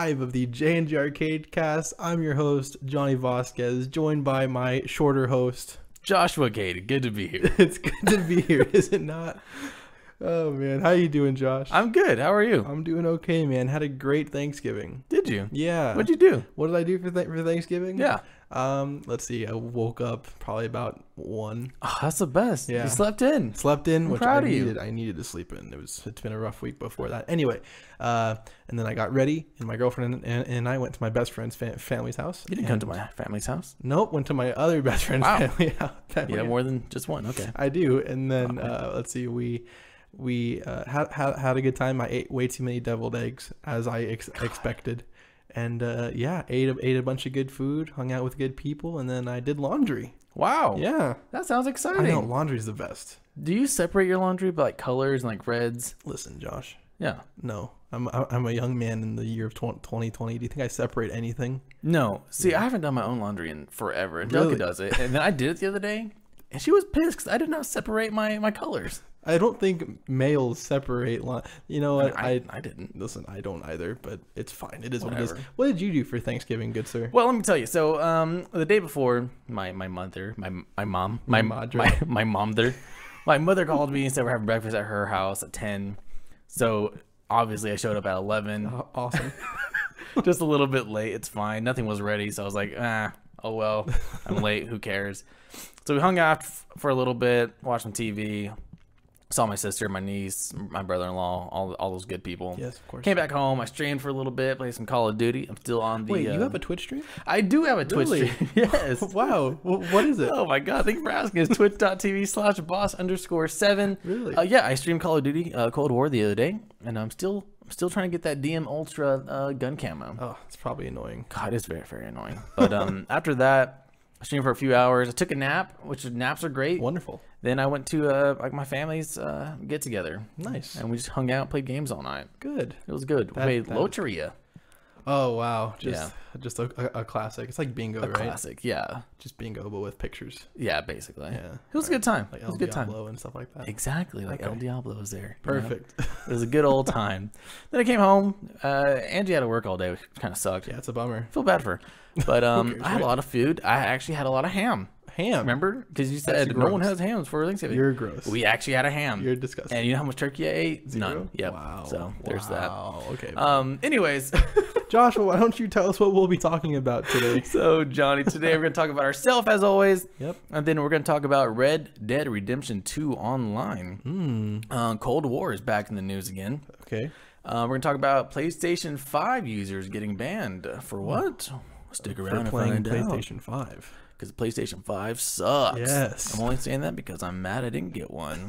five of the J&J Arcade Cast. I'm your host Johnny Vasquez, joined by my shorter host Joshua Gade. Good to be here. it's good to be here, is it not? Oh man, how you doing, Josh? I'm good. How are you? I'm doing okay, man. Had a great Thanksgiving. Did you? Yeah. What'd you do? What did I do for th for Thanksgiving? Yeah. Um, let's see. I woke up probably about one. Oh, that's the best. Yeah, you slept in. Slept in, I'm which proud I of needed. You. I needed to sleep in. It was. It's been a rough week before that. Anyway, uh, and then I got ready, and my girlfriend and, and I went to my best friend's fa family's house. You didn't come to my family's house. Nope, went to my other best friend's wow. family house. Yeah, more than just one. Okay. I do, and then uh, let's see. We we uh, had, had had a good time. I ate way too many deviled eggs, as I ex expected and uh, yeah, ate a, ate a bunch of good food, hung out with good people, and then I did laundry. Wow. Yeah. That sounds exciting. I know laundry's the best. Do you separate your laundry by like colors and like reds? Listen, Josh. Yeah. No. I'm I'm a young man in the year of 2020. Do you think I separate anything? No. See, yeah. I haven't done my own laundry in forever. Really? Delka does it. And then I did it the other day, and she was pissed because I did not separate my my colors. I don't think males separate line. You know what? I, I, I didn't. Listen, I don't either, but it's fine. It is Whatever. what it is. What did you do for Thanksgiving, good sir? Well, let me tell you. So, um, the day before, my my mother, my my mom, mm, my my my mom there, my mother called me and said we're having breakfast at her house at ten. So obviously, I showed up at eleven. Uh, awesome. Just a little bit late. It's fine. Nothing was ready, so I was like, ah, oh well, I'm late. Who cares? So we hung out f- for a little bit, watched some TV saw my sister, my niece, my brother in law, all all those good people. Yes, of course. Came back home. I streamed for a little bit, played some Call of Duty. I'm still on the. Wait, you uh, have a Twitch stream? I do have a really? Twitch stream. yes. wow. what is it? Oh my god! Thank you for asking. It's twitch.tv slash boss underscore seven. Really? Uh, yeah, I streamed Call of Duty uh, Cold War the other day, and I'm still I'm still trying to get that DM Ultra uh, gun camo. Oh, it's probably annoying. God, it's very very annoying. But um, after that, I streamed for a few hours. I took a nap, which naps are great. Wonderful. Then I went to uh, like my family's uh, get together. Nice. And we just hung out, played games all night. Good. It was good. That, we played that... Loteria. Oh wow! Just yeah. just a, a, classic. It's like bingo, a right? Classic, yeah. Just bingo, but with pictures. Yeah, basically. Yeah, it was or, a good time. Like it was a good Diablo time. and stuff like that. Exactly, like okay. El Diablo was there. Perfect. You know? it was a good old time. then I came home. Uh, Angie had to work all day, which kind of sucked. Yeah, it's a bummer. I feel bad for. her. But um, I had right? a lot of food. I actually had a lot of ham. Ham. Remember? Because you said no one has hams for Thanksgiving. You're gross. We actually had a ham. You're disgusting. And you know how much turkey I ate? Zero? None. Yep. Wow. So there's wow. that. Okay. Um. Anyways, Joshua, why don't you tell us what we'll be talking about today? so Johnny, today we're gonna talk about ourselves as always. Yep. And then we're gonna talk about Red Dead Redemption 2 online. Mm. Uh, Cold War is back in the news again. Okay. Uh, we're gonna talk about PlayStation 5 users getting banned for hmm. what? stick around for playing find PlayStation out. Five because PlayStation Five sucks. Yes, I'm only saying that because I'm mad I didn't get one.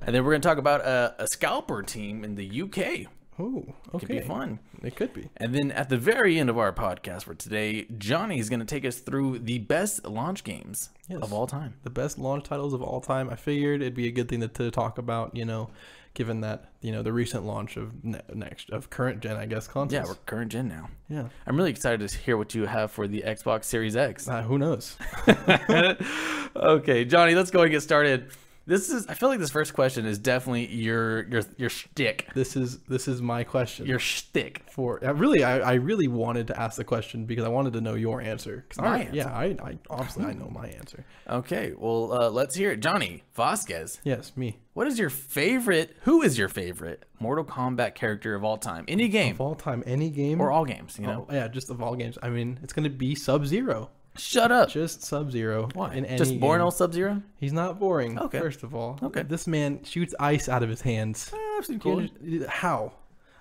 and then we're gonna talk about a, a scalper team in the UK. Oh, okay. It could be fun. It could be. And then at the very end of our podcast for today, Johnny is going to take us through the best launch games yes. of all time. The best launch titles of all time. I figured it'd be a good thing to, to talk about, you know, given that you know the recent launch of ne- next of current gen, I guess consoles. Yeah, we're current gen now. Yeah, I'm really excited to hear what you have for the Xbox Series X. Uh, who knows? okay, Johnny, let's go and get started. This is. I feel like this first question is definitely your your your shtick. This is this is my question. Your shtick for really. I, I really wanted to ask the question because I wanted to know your answer. Cause my I, answer. Yeah. I, I obviously I know my answer. Okay. Well, uh, let's hear it, Johnny Vasquez. Yes, me. What is your favorite? Who is your favorite Mortal Kombat character of all time? Any game of all time, any game or all games. You oh, know. Oh, yeah, just of all games. I mean, it's gonna be Sub Zero. Shut up. Just Sub Zero. Why? Just boring all old Sub Zero? He's not boring. Okay. First of all. Okay. This man shoots ice out of his hands. Absolutely eh, cool. how?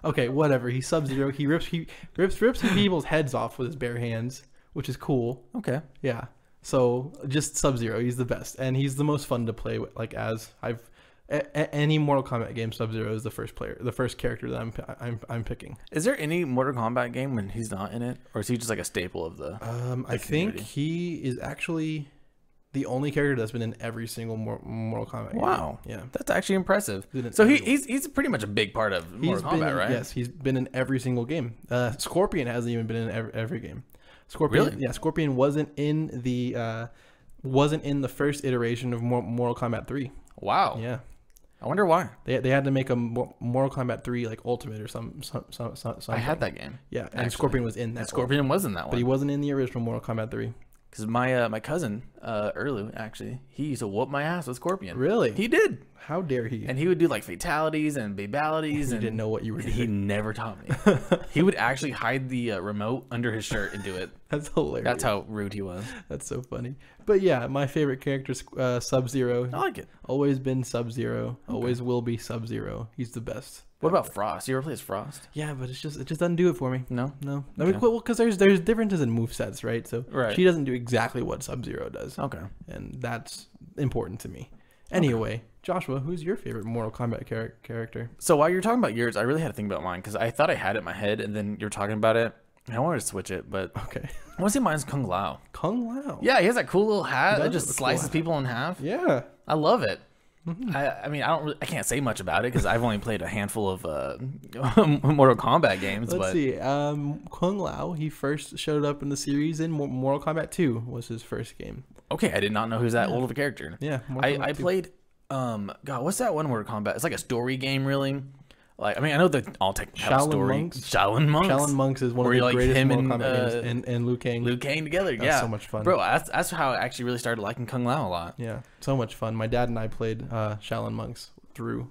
Okay, whatever. He's Sub Zero. he rips he rips rips people's heads off with his bare hands, which is cool. Okay. Yeah. So just Sub Zero, he's the best, and he's the most fun to play with. Like as I've a- any Mortal Kombat game, Sub Zero is the first player, the first character that I'm I'm I'm picking. Is there any Mortal Kombat game when he's not in it, or is he just like a staple of the? Um, the I community? think he is actually the only character that's been in every single Mortal Kombat. Game. Wow, yeah, that's actually impressive. So he, he's he's pretty much a big part of Mortal Kombat, right? Yes, he's been in every single game. Uh, Scorpion hasn't even been in every, every game. Scorpion, really? yeah, Scorpion wasn't in the uh, wasn't in the first iteration of Mortal Kombat Three. Wow. Yeah. I wonder why they, they had to make a Mortal Kombat three like Ultimate or some some some. some I had that game. Yeah, and actually. Scorpion was in that. And Scorpion one. was in that one, but he wasn't in the original Mortal Kombat three because my uh, my cousin uh, Erlu actually he used to whoop my ass with Scorpion. Really? He did. How dare he? And he would do like fatalities and babalities. and didn't know what you were doing. He never taught me. he would actually hide the uh, remote under his shirt and do it. That's hilarious. That's how rude he was. That's so funny. But yeah, my favorite character is uh, Sub Zero. I like it. Always been Sub Zero. Okay. Always will be Sub Zero. He's the best. What about Frost? You ever play as Frost? Yeah, but it's just it just doesn't do it for me. No, no. okay. well, because there's there's differences in move sets, right? So right. she doesn't do exactly what Sub Zero does. Okay, and that's important to me. Anyway, okay. Joshua, who's your favorite Mortal Kombat char- character? So while you're talking about yours, I really had to think about mine because I thought I had it in my head, and then you're talking about it, I wanted to switch it, but okay. I want to say mine's Kung Lao. Kung Lao. Yeah, he has that cool little hat that, that just slices cool people in half. Yeah, I love it. Mm-hmm. I, I, mean, I don't. Really, I can't say much about it because I've only played a handful of uh, Mortal Kombat games. Let's but... see. Um, Kung Lao. He first showed up in the series in Mortal Kombat Two. Was his first game. Okay, I did not know who's that yeah. old of a character. Yeah, I, I played. Um, God, what's that one Mortal Kombat? It's like a story game, really. Like I mean, I know the all tech Shaolin story. Monks. Shaolin monks. Shaolin monks is one of the like greatest him Mortal and, Kombat uh, games, and and Liu Kang. Liu Kang together, that yeah, so much fun, bro. That's that's how I actually really started liking Kung Lao a lot. Yeah, so much fun. My dad and I played uh, Shaolin monks through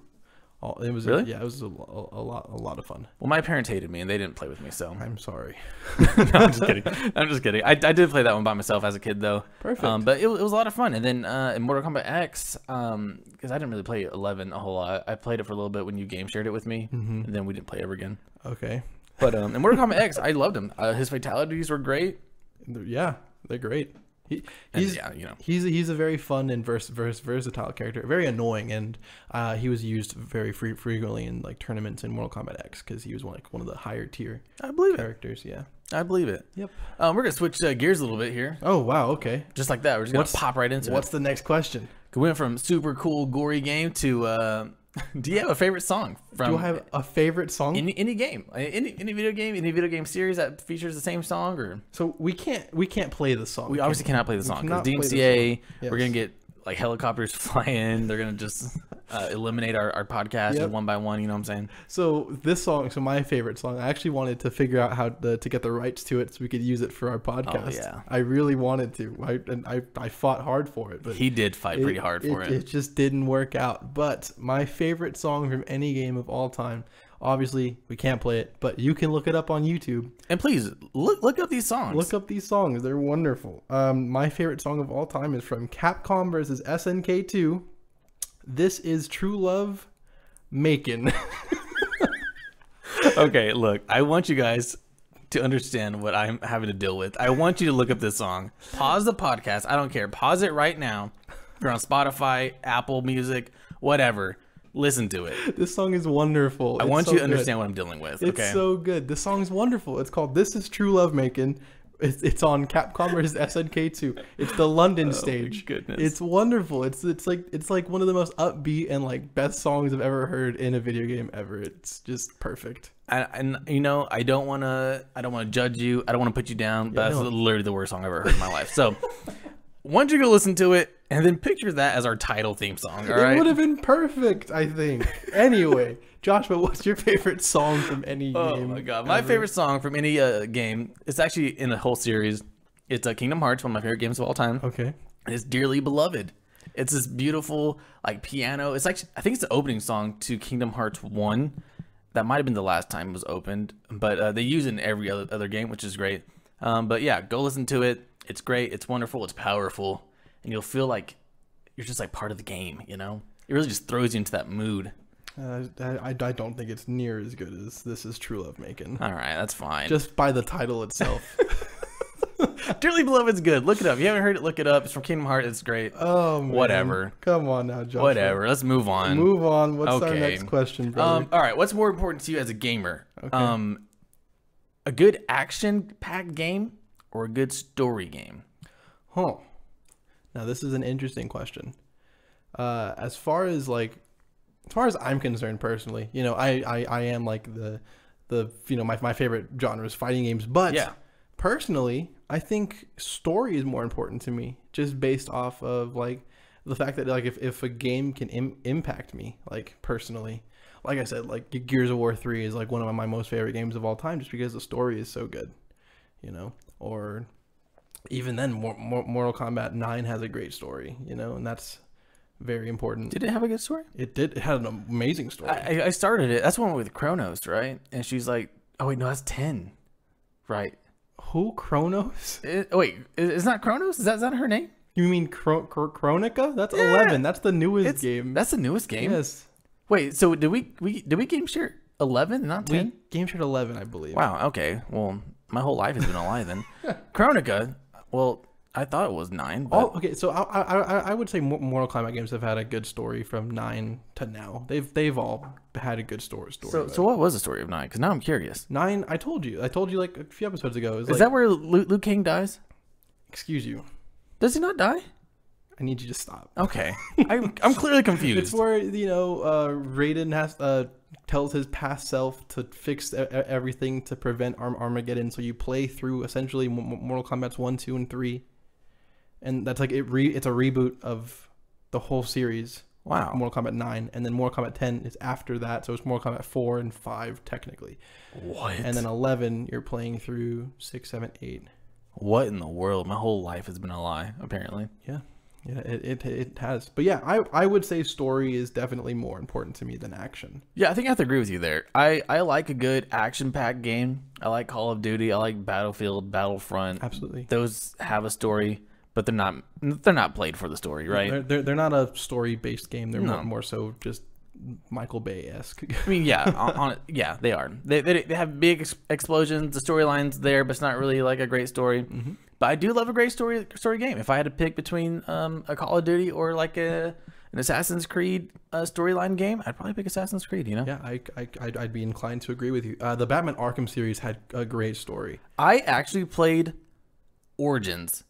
it was really? A, yeah, it was a, a, a, lot a lot of fun. Well, my parents hated me and they didn't play with me, so I'm sorry. no, I'm just kidding. I'm just kidding. I, I did play that one by myself as a kid though. Perfect. Um, but it, it, was a lot of fun. And then uh, in Mortal Kombat X, because um, I didn't really play Eleven a whole lot. I played it for a little bit when you game shared it with me, mm-hmm. and then we didn't play ever again. Okay. But um, in Mortal Kombat X, I loved him. Uh, his fatalities were great. Yeah, they're great. He, he's yeah, you know he's he's a very fun and vers, vers, versatile character, very annoying, and uh, he was used very free, frequently in like tournaments in Mortal Kombat X because he was one, like one of the higher tier. I believe characters. It. Yeah, I believe it. Yep. Um, we're gonna switch uh, gears a little bit here. Oh wow, okay. Just like that, we're just gonna pop right into. What's it. the next question? We went from super cool gory game to uh, Do you have a favorite song from? Do I have a favorite song? Any, any game, any, any video game, any video game series that features the same song, or so we can't we can't play the song. We obviously cannot play the song because DMCA. song. Yes. We're gonna get like helicopters flying. They're gonna just uh, eliminate our, our podcast yep. one by one. You know what I'm saying? So this song, so my favorite song, I actually wanted to figure out how to, to get the rights to it so we could use it for our oh, podcast. Oh, yeah. I really wanted to. I, and I, I fought hard for it. But he did fight it, pretty hard for it, it. It just didn't work out. But my favorite song from any game of all time Obviously, we can't play it, but you can look it up on YouTube. And please look look up these songs. Look up these songs; they're wonderful. Um, my favorite song of all time is from Capcom versus SNK2. This is true love, making. okay, look, I want you guys to understand what I'm having to deal with. I want you to look up this song. Pause the podcast. I don't care. Pause it right now. you're on Spotify, Apple Music, whatever. Listen to it. This song is wonderful. I it's want so you to understand what I'm dealing with. It's okay? so good. This song's wonderful. It's called This Is True Love Making it's, it's on Capcom versus SNK two. It's the London oh, stage. Goodness, it's wonderful. It's it's like it's like one of the most upbeat and like best songs I've ever heard in a video game ever. It's just perfect. And, and you know, I don't wanna I don't wanna judge you. I don't wanna put you down. Yeah, that's no. literally the worst song I've ever heard in my life. So, why don't you go listen to it? And then picture that as our title theme song. All it right? would have been perfect, I think. anyway, Joshua, what's your favorite song from any oh game? Oh my god, ever? my favorite song from any uh, game. It's actually in a whole series. It's uh, Kingdom Hearts, one of my favorite games of all time. Okay. It's dearly beloved. It's this beautiful like piano. It's like I think it's the opening song to Kingdom Hearts One. That might have been the last time it was opened, but uh, they use it in every other, other game, which is great. Um, but yeah, go listen to it. It's great. It's wonderful. It's powerful and you'll feel like you're just like part of the game. You know, it really just throws you into that mood. Uh, I, I don't think it's near as good as this is true love making. All right, that's fine. Just by the title itself. Dearly Beloved's good. Look it up. If you haven't heard it, look it up. It's from Kingdom Hearts. It's great. Oh, man. whatever. Come on now, Josh. Whatever. Let's move on. Move on. What's okay. our next question, brother? Um, all right. What's more important to you as a gamer? Okay. Um, a good action-packed game or a good story game? Huh. Now, this is an interesting question. Uh, as far as like, as far as I'm concerned personally, you know, I, I, I am like the, the, you know, my, my favorite genre is fighting games, but yeah. personally, I think story is more important to me just based off of like the fact that like, if, if a game can Im impact me, like personally, like I said, like Gears of War 3 is like one of my most favorite games of all time just because the story is so good, you know, or even then, Mortal Kombat Nine has a great story, you know, and that's very important. Did it have a good story? It did. It had an amazing story. I, I started it. That's one with Kronos, right? And she's like, "Oh wait, no, that's ten, right?" Who Kronos? It, oh, wait, is that Kronos. Is that, is that her name? You mean Chronica? That's yeah. eleven. That's the newest it's, game. That's the newest game. Yes. Wait, so did we we did we game share eleven, not ten? game shared eleven, I believe. Wow. Okay. Well, my whole life has been a lie then. Chronica Well, I thought it was nine. But... Oh, okay. So I, I I would say Mortal Kombat games have had a good story from nine to now. They've they've all had a good story. story so, so what was the story of nine? Because now I'm curious. Nine. I told you. I told you like a few episodes ago. Is like, that where Luke King dies? Excuse you. Does he not die? I need you to stop. Okay. I'm I'm clearly confused. it's where you know uh, Raiden has uh tells his past self to fix everything to prevent Arm- Armageddon. So you play through essentially Mortal Kombat's one, two, and three, and that's like it. Re- it's a reboot of the whole series. Wow. Mortal Kombat 9, and then Mortal Kombat 10 is after that, so it's Mortal Kombat 4 and 5 technically. What? And then 11, you're playing through 6, 7, 8. What in the world? My whole life has been a lie, apparently. Yeah. Yeah, it, it, it has. But yeah, I, I would say story is definitely more important to me than action. Yeah, I think I have to agree with you there. I, I like a good action packed game. I like Call of Duty. I like Battlefield, Battlefront. Absolutely. Those have a story, but they're not they're not played for the story, right? They're, they're, they're not a story based game. They're no. more, more so just Michael Bay esque. I mean, yeah, on, on, yeah, they are. They, they, they have big explosions. The storyline's there, but it's not really like a great story. Mm -hmm. But I do love a great story story game. If I had to pick between um, a Call of Duty or like a an Assassin's Creed uh, storyline game, I'd probably pick Assassin's Creed. You know? Yeah, I, I I'd, I'd be inclined to agree with you. Uh, the Batman Arkham series had a great story. I actually played Origins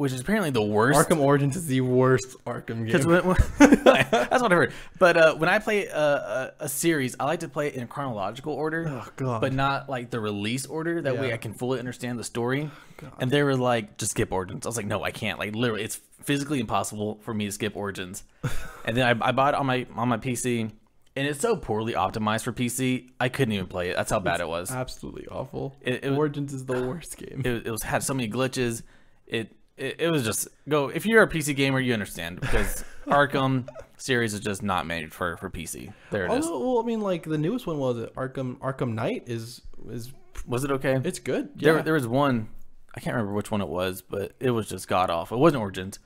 which is apparently the worst. Arkham Origins is the worst Arkham game. When, when, that's what I heard. But uh, when I play a, uh, a, uh, a, series, I like to play it in chronological order, oh, but not like the release order. That yeah. way, I can fully understand the story. Oh, God. and they were like, "Just skip Origins." I was like, "No, I can't. Like literally, it's physically impossible for me to skip Origins." and then I, I bought it on my on my PC. And it's so poorly optimized for PC. I couldn't even play it. That's how bad it was. Absolutely awful. It, it Origins is the worst game. It, it was had so many glitches. It it, it, was just go. If you're a PC gamer, you understand because Arkham series is just not made for for PC. There it Although, is. Well, I mean, like the newest one was Arkham Arkham Knight is is was it okay? It's good. Yeah. There there was one. I can't remember which one it was, but it was just god off. It wasn't Origins.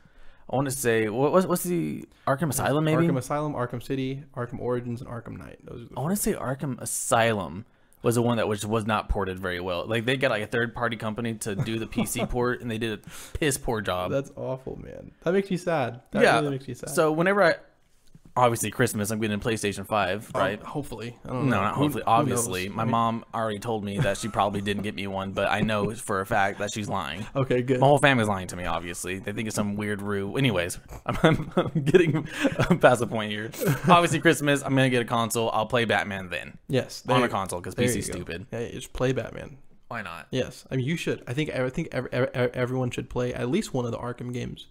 I want to say what was what's the Arkham Asylum maybe Arkham Asylum, Arkham City, Arkham Origins, and Arkham Knight. Those I want to say Arkham Asylum was the one that was was not ported very well. Like they got like a third party company to do the PC port, and they did a piss poor job. That's awful, man. That makes me sad. That yeah, really makes me sad. So whenever I obviously Christmas. I'm getting a PlayStation Five, oh, right? Um, hopefully, no, not hopefully. Who, obviously, who my I mean, mom already told me that she probably didn't get me one, but I know for a fact that she's lying. Okay, good. My whole family's lying to me. Obviously, they think it's some weird rule. Anyways, I'm, I'm getting past the point here. obviously, Christmas. I'm gonna get a console. I'll play Batman then. Yes, on you, a console because PC's stupid. Hey, just play Batman. Why not? Yes, I mean you should. I think I think every, every, everyone should play at least one of the Arkham games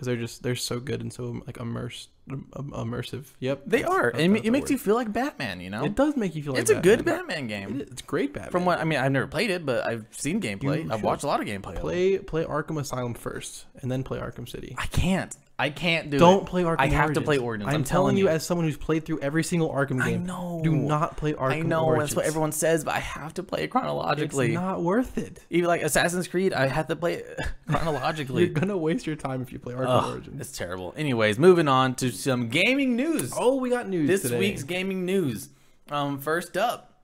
because they're just they're so good and so like immersed immersive yep they that's, are that's, it, that's it makes word. you feel like batman you know it does make you feel like it's batman. a good batman game it's great batman from what i mean i've never played it but i've seen gameplay i've watched a lot of gameplay play play arkham asylum first and then play arkham city i can't I can't do Don't it. play Arkham. I have to play Origins. I'm, I'm telling, telling you, as someone who's played through every single Arkham game. I know. Do not play Arkham. I know. Origins. That's what everyone says, but I have to play it chronologically. It's not worth it. Even like Assassin's Creed, I have to play it chronologically. You're gonna waste your time if you play Arkham Ugh, Origins. It's terrible. Anyways, moving on to some gaming news. Oh, we got news. This today. week's gaming news. Um, first up,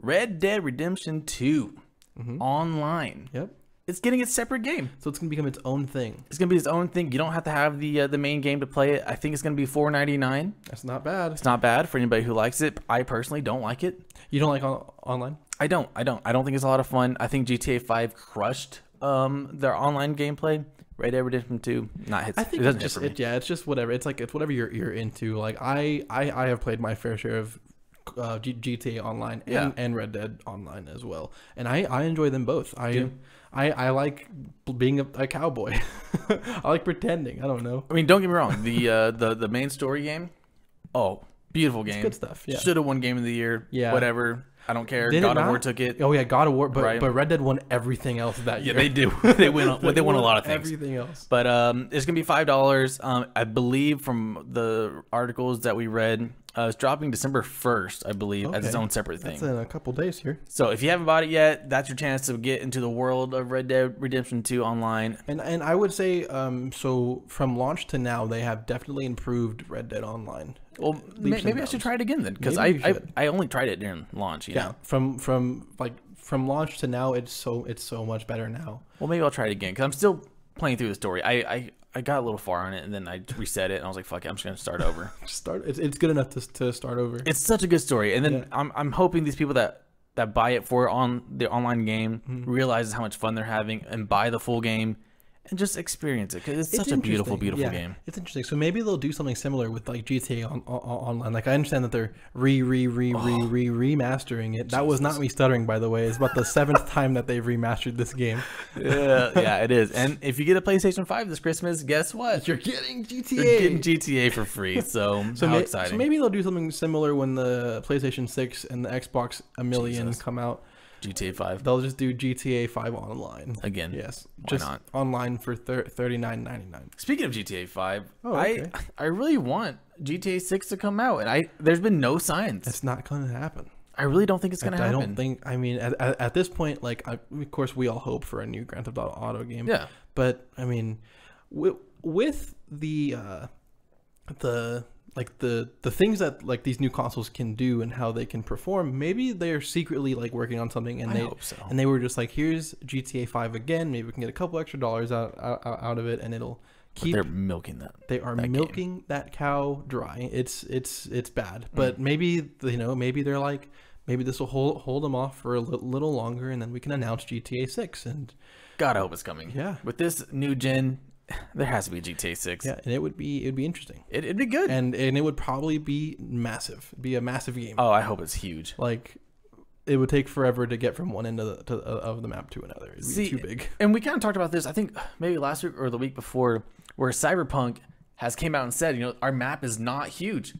Red Dead Redemption 2 mm -hmm. online. Yep it's getting its separate game. So it's gonna become its own thing. It's gonna be its own thing. You don't have to have the uh, the main game to play it. I think it's gonna be four ninety nine. That's not bad. It's not bad for anybody who likes it. I personally don't like it. You don't like on online? I don't. I don't. I don't think it's a lot of fun. I think GTA Five crushed um, their online gameplay. Red Dead Redemption Two not hits. I think it just, it, yeah, it's just whatever. It's like it's whatever you're you're into. Like I I, I have played my fair share of uh, GTA Online and, yeah. and Red Dead Online as well, and I I enjoy them both. I. I, I like being a, a cowboy. I like pretending. I don't know. I mean, don't get me wrong. The uh, the the main story game. Oh, beautiful game. It's good stuff. Yeah. Should have won game of the year. Yeah. Whatever. I don't care. Did God of War took it. Oh yeah, God of War, but right. but Red Dead won everything else that year. Yeah, they do. they win. they, they won, a lot of things. Everything else. But um, it's gonna be five dollars. Um, I believe from the articles that we read, uh, it's dropping December 1st, I believe, okay. as its own separate thing. That's in a couple days here. So if you haven't bought it yet, that's your chance to get into the world of Red Dead Redemption 2 online. And and I would say, um, so from launch to now, they have definitely improved Red Dead Online. Well, maybe I should try it again then, because I, I, I only tried it during launch. yeah, know? from from like from launch to now, it's so it's so much better now. Well, maybe I'll try it again because I'm still playing through the story. I, I I got a little far on it, and then I reset it, and I was like, "Fuck it, I'm just gonna start over." just start. It's, it's good enough to, to start over. It's such a good story, and then yeah. I'm I'm hoping these people that that buy it for on the online game mm-hmm. realizes how much fun they're having and buy the full game and just experience it because it's, it's, such a beautiful, beautiful yeah. game. It's interesting. So maybe they'll do something similar with like GTA on, on, Online. Like I understand that they're re re re oh. re re remastering it. Jesus. That was not me stuttering, by the way. It's about the seventh time that they've remastered this game. yeah, yeah, it is. And if you get a PlayStation Five this Christmas, guess what? You're getting GTA. You're getting GTA for free. So so how exciting! So maybe they'll do something similar when the PlayStation Six and the Xbox A Million Jesus. come out. GTA Five. They'll just do GTA Five online again. Yes, why just not? online for thir- thirty nine ninety nine. Speaking of GTA five, oh, okay. I I really want GTA Six to come out, and I there's been no signs. It's not going to happen. I really don't think it's going to happen. I don't think. I mean, at, at, at this point, like, I, of course, we all hope for a new Grand Theft Auto, Auto game. Yeah. But I mean, with, with the uh, the like the the things that like these new consoles can do and how they can perform maybe they're secretly like working on something and I they so. and they were just like here's gta 5 again maybe we can get a couple extra dollars out out, out of it and it'll keep but they're milking that they are that milking game. that cow dry it's it's it's bad mm. but mm. maybe you know maybe they're like maybe this will hold hold them off for a little longer and then we can announce gta 6 and God to hope it's coming yeah with this new gen there has to be GTA Six. Yeah, and it would be it would be interesting. It, would be good, and and it would probably be massive, It'd be a massive game. Oh, I hope it's huge. Like it would take forever to get from one end of the, to, of the map to another. It'd See, too big. And we kind of talked about this. I think maybe last week or the week before, where Cyberpunk has came out and said, you know, our map is not huge,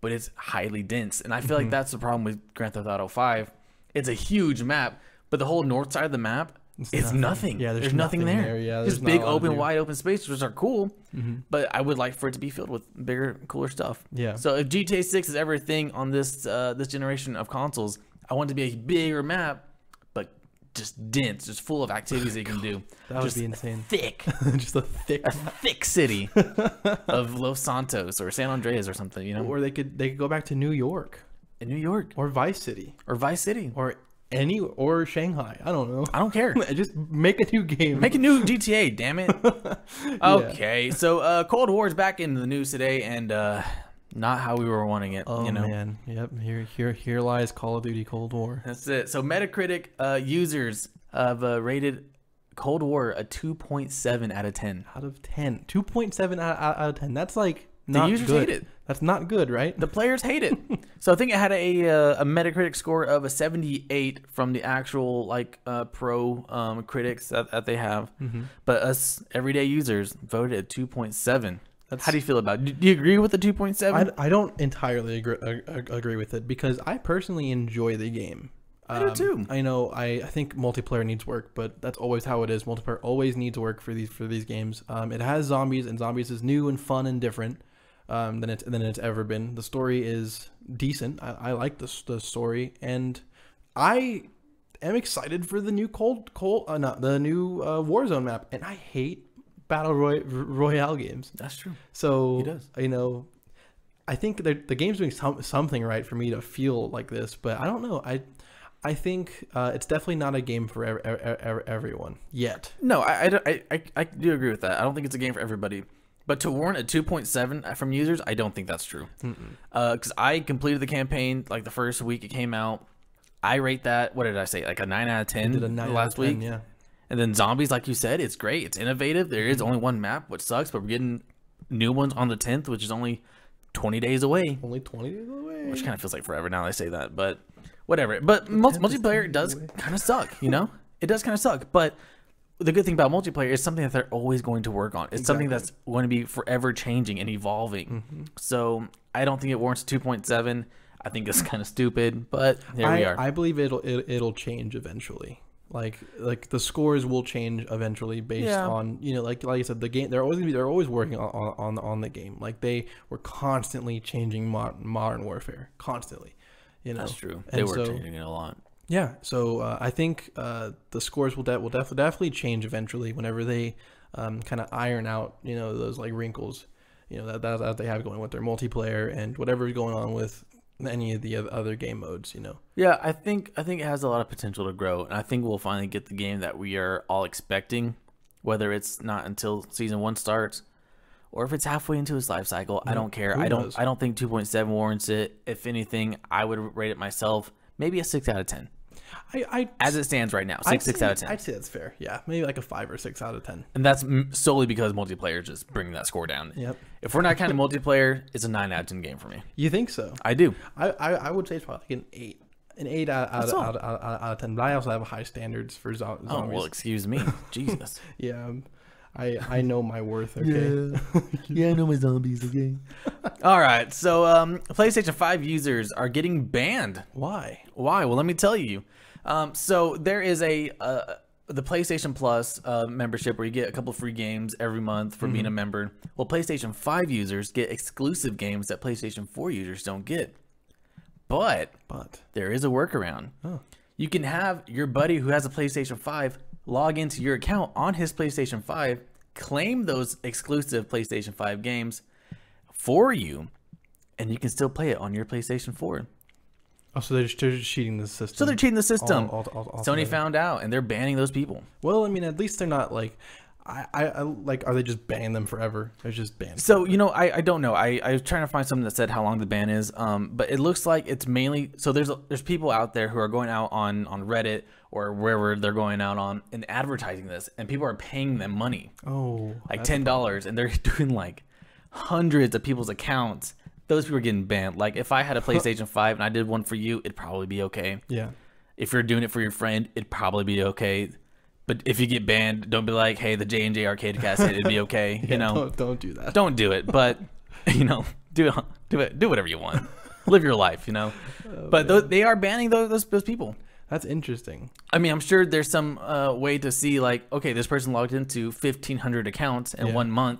but it's highly dense, and I feel mm-hmm. like that's the problem with Grand Theft Auto Five. It's a huge map, but the whole north side of the map it's, it's nothing. nothing. Yeah, there's, there's nothing, nothing, there. there. Yeah, just big open, wide open spaces, which are cool. Mm -hmm. But I would like for it to be filled with bigger, cooler stuff. Yeah. So if GTA 6 is everything on this uh, this generation of consoles, I want it to be a bigger map, but just dense, just full of activities that you can do. That just would be insane. Thick. just a thick, a thick city of Los Santos or San Andreas or something. You know. Or they could they could go back to New York. In New York. Or Vice City. Or Vice City. Or any or Shanghai. I don't know. I don't care. Just make a new game. Make a new GTA, damn it. okay. Yeah. So uh Cold War is back in the news today and uh not how we were wanting it. Oh you know? man, yep. Here, here, here lies Call of Duty Cold War. That's it. So Metacritic uh, users have uh, rated Cold War a 2.7 out of 10. Out of 10, 2.7 out, out, out of 10. That's like not the users good. hate it. That's not good, right? The players hate it. so I think it had a, uh, a Metacritic score of a 78 from the actual like uh, pro um, critics that, that they have, mm-hmm. but us everyday users voted at 2.7. That's, How do you feel about? It? Do you agree with the 2.7? I, I don't entirely agree, uh, uh, agree with it because I personally enjoy the game. I do too. Um, I know. I, I think multiplayer needs work, but that's always how it is. Multiplayer always needs work for these for these games. Um, it has zombies, and zombies is new and fun and different um, than it than it's ever been. The story is decent. I, I like the the story, and I am excited for the new cold cold uh, not the new uh, Warzone map. And I hate battle roy- royale games. That's true. So you know, I think the game's doing some, something right for me to feel like this, but I don't know. I I think uh, it's definitely not a game for everyone yet. No, I, I, I, I, do agree with that. I don't think it's a game for everybody. But to warrant a 2.7 from users, I don't think that's true. Because uh, I completed the campaign like the first week it came out. I rate that. What did I say? Like a nine out of ten. did a nine last week. Yeah. And then zombies, like you said, it's great. It's innovative. There is mm-hmm. only one map, which sucks, but we're getting new ones on the tenth, which is only twenty days away. Only twenty days away. Which kind of feels like forever now. I say that, but whatever. But multiplayer does kind of suck. You know, it does kind of suck. But the good thing about multiplayer is something that they're always going to work on. It's exactly. something that's going to be forever changing and evolving. Mm-hmm. So I don't think it warrants 2.7. I think it's kind of stupid, but here I, we are. I believe it'll it, will it will change eventually. Like like the scores will change eventually based yeah. on you know like like I said the game they're always gonna be they're always working on on on the game like they were constantly changing modern modern warfare constantly. You know that's true. And they were so, changing it a lot. Yeah, so uh, I think uh, the scores will, de- will definitely change eventually whenever they um, kind of iron out, you know, those like wrinkles, you know, that, that, that they have going with their multiplayer and whatever's going on with any of the other game modes, you know. Yeah, I think I think it has a lot of potential to grow, and I think we'll finally get the game that we are all expecting, whether it's not until season one starts, or if it's halfway into its life cycle. I don't care. I don't. Knows? I don't think two point seven warrants it. If anything, I would rate it myself maybe a six out of ten. I, I as it stands right now, 6 I'd six say, out of ten. I'd say that's fair. Yeah, maybe like a five or six out of ten. And that's solely because multiplayer just bringing that score down. Yep. If we're not counting multiplayer, it's a nine out of ten game for me. You think so? I do. I I, I would say it's probably like an eight. An eight out, out, out, out, out, of ten, but I also have high standards for zombies. Oh well, excuse me, Jesus. yeah, um, I I know my worth. Okay. Yeah, yeah I know my zombies. again. All right. So, um, PlayStation Five users are getting banned. Why? Why? Well, let me tell you. Um, so there is a uh, the PlayStation Plus uh, membership where you get a couple free games every month for mm-hmm. being a mm-hmm. member. Well, PlayStation 5 users get exclusive games that PlayStation 4 users don't get. But, but. there is a workaround. Oh. You can have your buddy who has a PlayStation 5 log into your account on his PlayStation 5, claim those exclusive PlayStation 5 games for you, and you can still play it on your PlayStation 4. Oh, so they're just, they're just cheating the system. So they're cheating the system. All, all, all, Sony found out, and they're banning those people. Well, I mean, at least they're not like. I, I, I like are they just banning them forever? They're just banned. So forever. you know, I, I don't know. I, I was trying to find something that said how long the ban is. Um, but it looks like it's mainly so there's there's people out there who are going out on on Reddit or wherever they're going out on and advertising this, and people are paying them money. Oh, like ten dollars, and they're doing like hundreds of people's accounts those people are getting banned. Like if I had a PlayStation Five and I did one for you, it'd probably be okay. Yeah. If you're doing it for your friend, it'd probably be okay. But if you get banned, don't be like, "Hey, the J and J Arcade Cast it'd be okay." yeah, you know, don't, don't do that. Don't do it. But you know, do it. do it. Do whatever you want. Live your life. You know. Oh, but they are banning those, those those people. That's interesting. I mean, I'm sure there's some uh, way to see like, okay, this person logged into 1,500 accounts in yeah. one month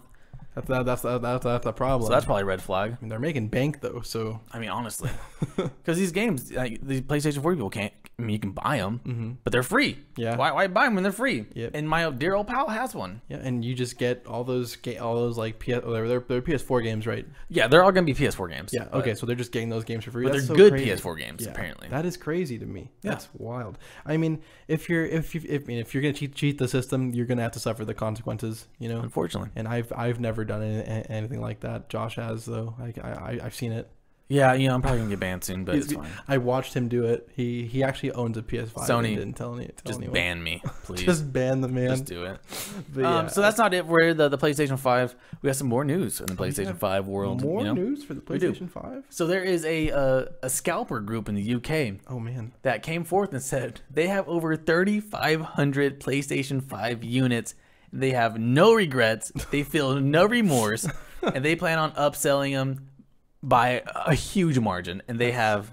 that's that, that's that, that's that's the problem. So that's probably a red flag. I mean, they're making bank though, so I mean, honestly, because these games, like these PlayStation Four people can't. I mean, you can buy them, mm -hmm. but they're free. Yeah. Why, why buy them when they're free? Yep. And my dear old pal has one. Yeah, and you just get all those all those like PS oh, they're, they're, they're PS4 games, right? Yeah, they're all gonna be PS4 games. Yeah. Okay, so they're just getting those games for free. But that's they're so good crazy. PS4 games, yeah. apparently. That is crazy to me. Yeah. That's wild. I mean, if you're if you if, I mean, if you're gonna cheat, cheat the system, you're gonna have to suffer the consequences. You know. Unfortunately. And I've I've never done any, anything like that. Josh has though. I, I I've seen it. Yeah, you know, I'm probably gonna get banned soon, but it's fine. I watched him do it. He he actually owns a PS5. Sony didn't tell, any, tell just anyone. ban me, please. just ban the man. Just do it. But, um, yeah. um, so that's not it. We're the, the PlayStation 5. We got some more news in the oh, PlayStation 5 world. More you know? news for the PlayStation 5. So there is a uh, a scalper group in the UK. Oh man, that came forth and said they have over 3,500 PlayStation 5 units they have no regrets. They feel no remorse, and they plan on upselling them by a huge margin, and they have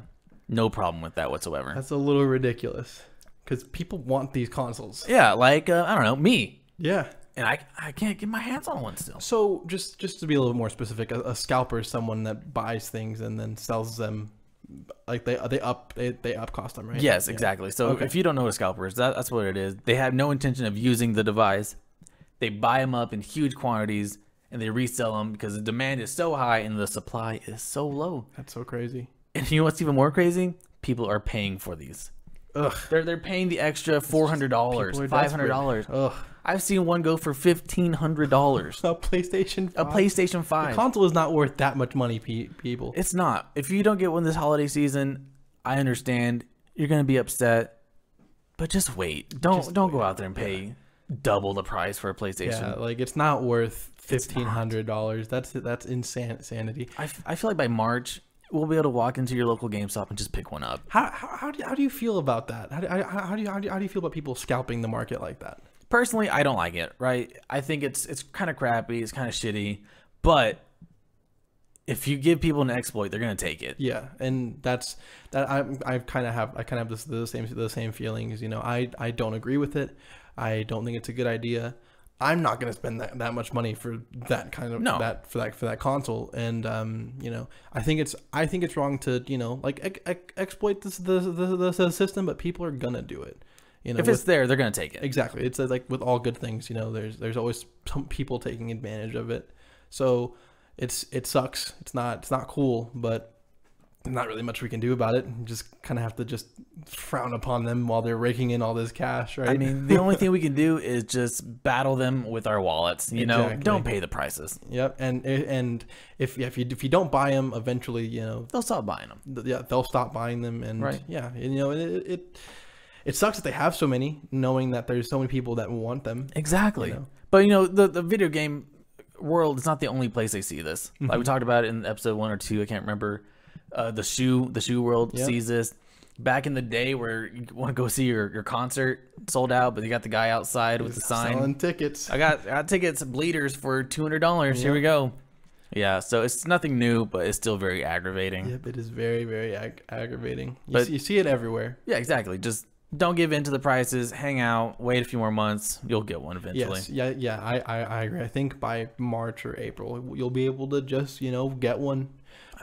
no problem with that whatsoever. That's a little ridiculous because people want these consoles. Yeah, like uh, I don't know me. Yeah, and I I can't get my hands on one still. So just just to be a little more specific, a, a scalper is someone that buys things and then sells them like they they up they, they up cost them right yes exactly so okay. if you don't know what a scalper is that, that's what it is they have no intention of using the device they buy them up in huge quantities and they resell them because the demand is so high and the supply is so low. That's so crazy. And you know what's even more crazy? People are paying for these. Ugh. They're they're paying the extra four hundred dollars, five hundred dollars. Ugh. I've seen one go for fifteen hundred dollars. a PlayStation. 5. A PlayStation Five. The console is not worth that much money, people. It's not. If you don't get one this holiday season, I understand you're gonna be upset, but just wait. Don't just don't wait. go out there and pay. Yeah double the price for a PlayStation. Yeah, like it's not worth fifteen hundred dollars. That's that's insanity. I, I feel like by March we'll be able to walk into your local GameStop and just pick one up. How how, how do, you, how do you feel about that? How do, how, do you, how do you how do you feel about people scalping the market like that? Personally, I don't like it. Right, I think it's it's kind of crappy. It's kind of shitty, but if you give people an exploit, they're gonna take it. Yeah, and that's that. I I kind of have I kind of have this, the same the same feelings. You know, I I don't agree with it. I don't think it's a good idea. I'm not going to spend that, that much money for that kind of no. that for that for that console. And um, you know, I think it's I think it's wrong to you know like ex ex exploit this the, the the system, but people are gonna do it. You know, if it's with, there, they're gonna take it. Exactly. It's uh, like with all good things, you know, there's there's always some people taking advantage of it. So it's it sucks. It's not it's not cool, but not really much we can do about it. You just kind of have to just frown upon them while they're raking in all this cash, right? I mean, the only thing we can do is just battle them with our wallets. You exactly. know, don't pay the prices. Yep, and and if if you if you don't buy them, eventually, you know, they'll stop buying them. yeah, they'll stop buying them, and right. yeah, you know, it, it it sucks that they have so many, knowing that there's so many people that want them. Exactly. You know? But you know, the the video game world is not the only place they see this. Mm -hmm. Like we mm-hmm. talked about in episode one or two, I can't remember uh, the shoe the shoe world yep. sees this. Back in the day, where you want to go see your, your concert sold out, but you got the guy outside with He's the sign selling tickets. I got I got tickets bleeders for two hundred dollars. Yep. Here we go. Yeah, so it's nothing new, but it's still very aggravating. Yep, it is very very ag aggravating. You, but, see, you see it everywhere. Yeah, exactly. Just don't give in to the prices. Hang out. Wait a few more months. You'll get one eventually. Yes. Yeah. Yeah. I, I, I agree. I think by March or April, you'll be able to just, you know, get one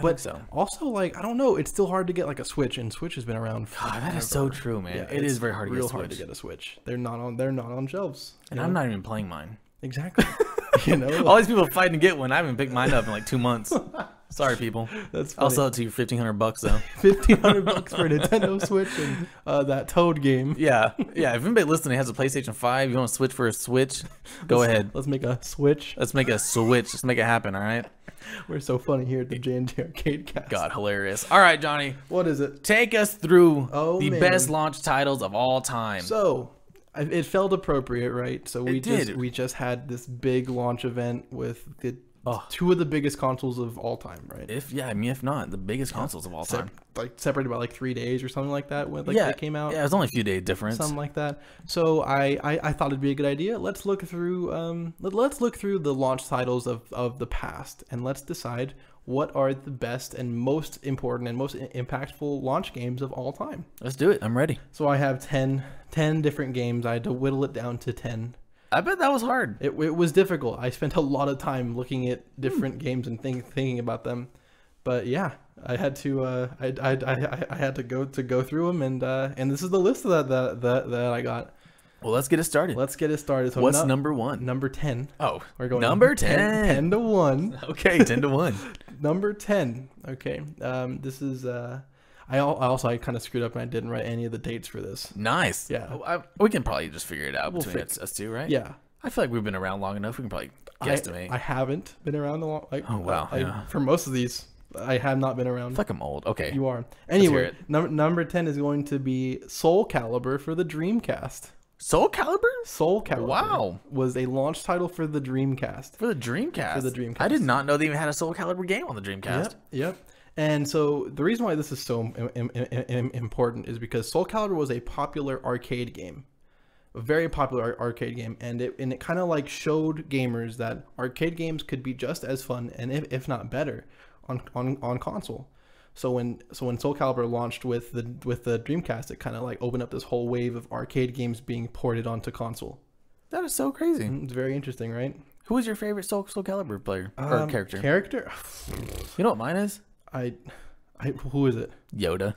but so. also like I don't know, it's still hard to get like a Switch, and Switch has been around. God, that is so true, man. Yeah, it is very hard. to Real get hard to get a Switch. They're not on. They're not on shelves. And know? I'm not even playing mine. Exactly. you know, like, all these people fighting to get one. I haven't picked mine up in like two months. Sorry, people. That's funny. I'll sell it to you fifteen hundred bucks though. fifteen hundred bucks for a Nintendo Switch and uh, that Toad game. Yeah, yeah. If anybody listening has a PlayStation Five, you want to switch for a Switch, go let's, ahead. Let's make a Switch. Let's make a Switch. Let's make it happen. All right. We're so funny here at the JNT Arcade Cast. God, hilarious. All right, Johnny. What is it? Take us through oh, the man. best launch titles of all time. So, it felt appropriate, right? So we just we just had this big launch event with the oh. two of the biggest consoles of all time, right? If yeah, I mean if not the biggest yeah. consoles of all time, Se like separated by like three days or something like that when like yeah. they came out. Yeah, it was only a few day difference, something like that. So I, I, I thought it'd be a good idea. Let's look through um let, let's look through the launch titles of of the past and let's decide what are the best and most important and most impactful launch games of all time. Let's do it. I'm ready. So I have 10, 10 different games. I had to whittle it down to ten. I bet that was hard. It, it was difficult. I spent a lot of time looking at different hmm. games and think, thinking about them. But yeah, I had to uh, I, I, I, I had to go to go through them and uh, and this is the list that that that, that I got. Well, let's get it started. Let's get it started. So What's no, number one? Number ten. Oh, we're going number 10. 10, 10 to one. Okay, ten to one. number ten. Okay, um, this is uh, I, also I kind of screwed up and I didn't write any of the dates for this. Nice. Yeah. I, we can probably just figure it out We'll between fix- us, two, right? Yeah. I feel like we've been around long enough. We can probably estimate. guesstimate. I, I haven't been around a long. Like, Oh, wow, I, yeah. For most of these, I have not been around. feel like I'm old. Okay. You are. Anyway, number number ten is going to be Soul Calibur for the Dreamcast. Soul Calibur Soul Calibur. Wow. Was a launch title for the Dreamcast. for the Dreamcast. For the Dreamcast. I did not know they even had a Soul Calibur game on the Dreamcast. Yep. Yep. And so the reason why this is so Im- Im- Im- important is because Soul Calibur was a popular arcade game, a very popular arcade game, and it and it kind of like showed gamers that arcade games could be just as fun and if, if not better on, on on console. So when so when Soul Calibur launched with the with the Dreamcast, it kind of like opened up this whole wave of arcade games being ported onto console. That is so crazy. Mm, it's very interesting, right? Who was your favorite Soul Soul Calibur player or um, character? Character? you know what mine is? I, I who is it? Yoda.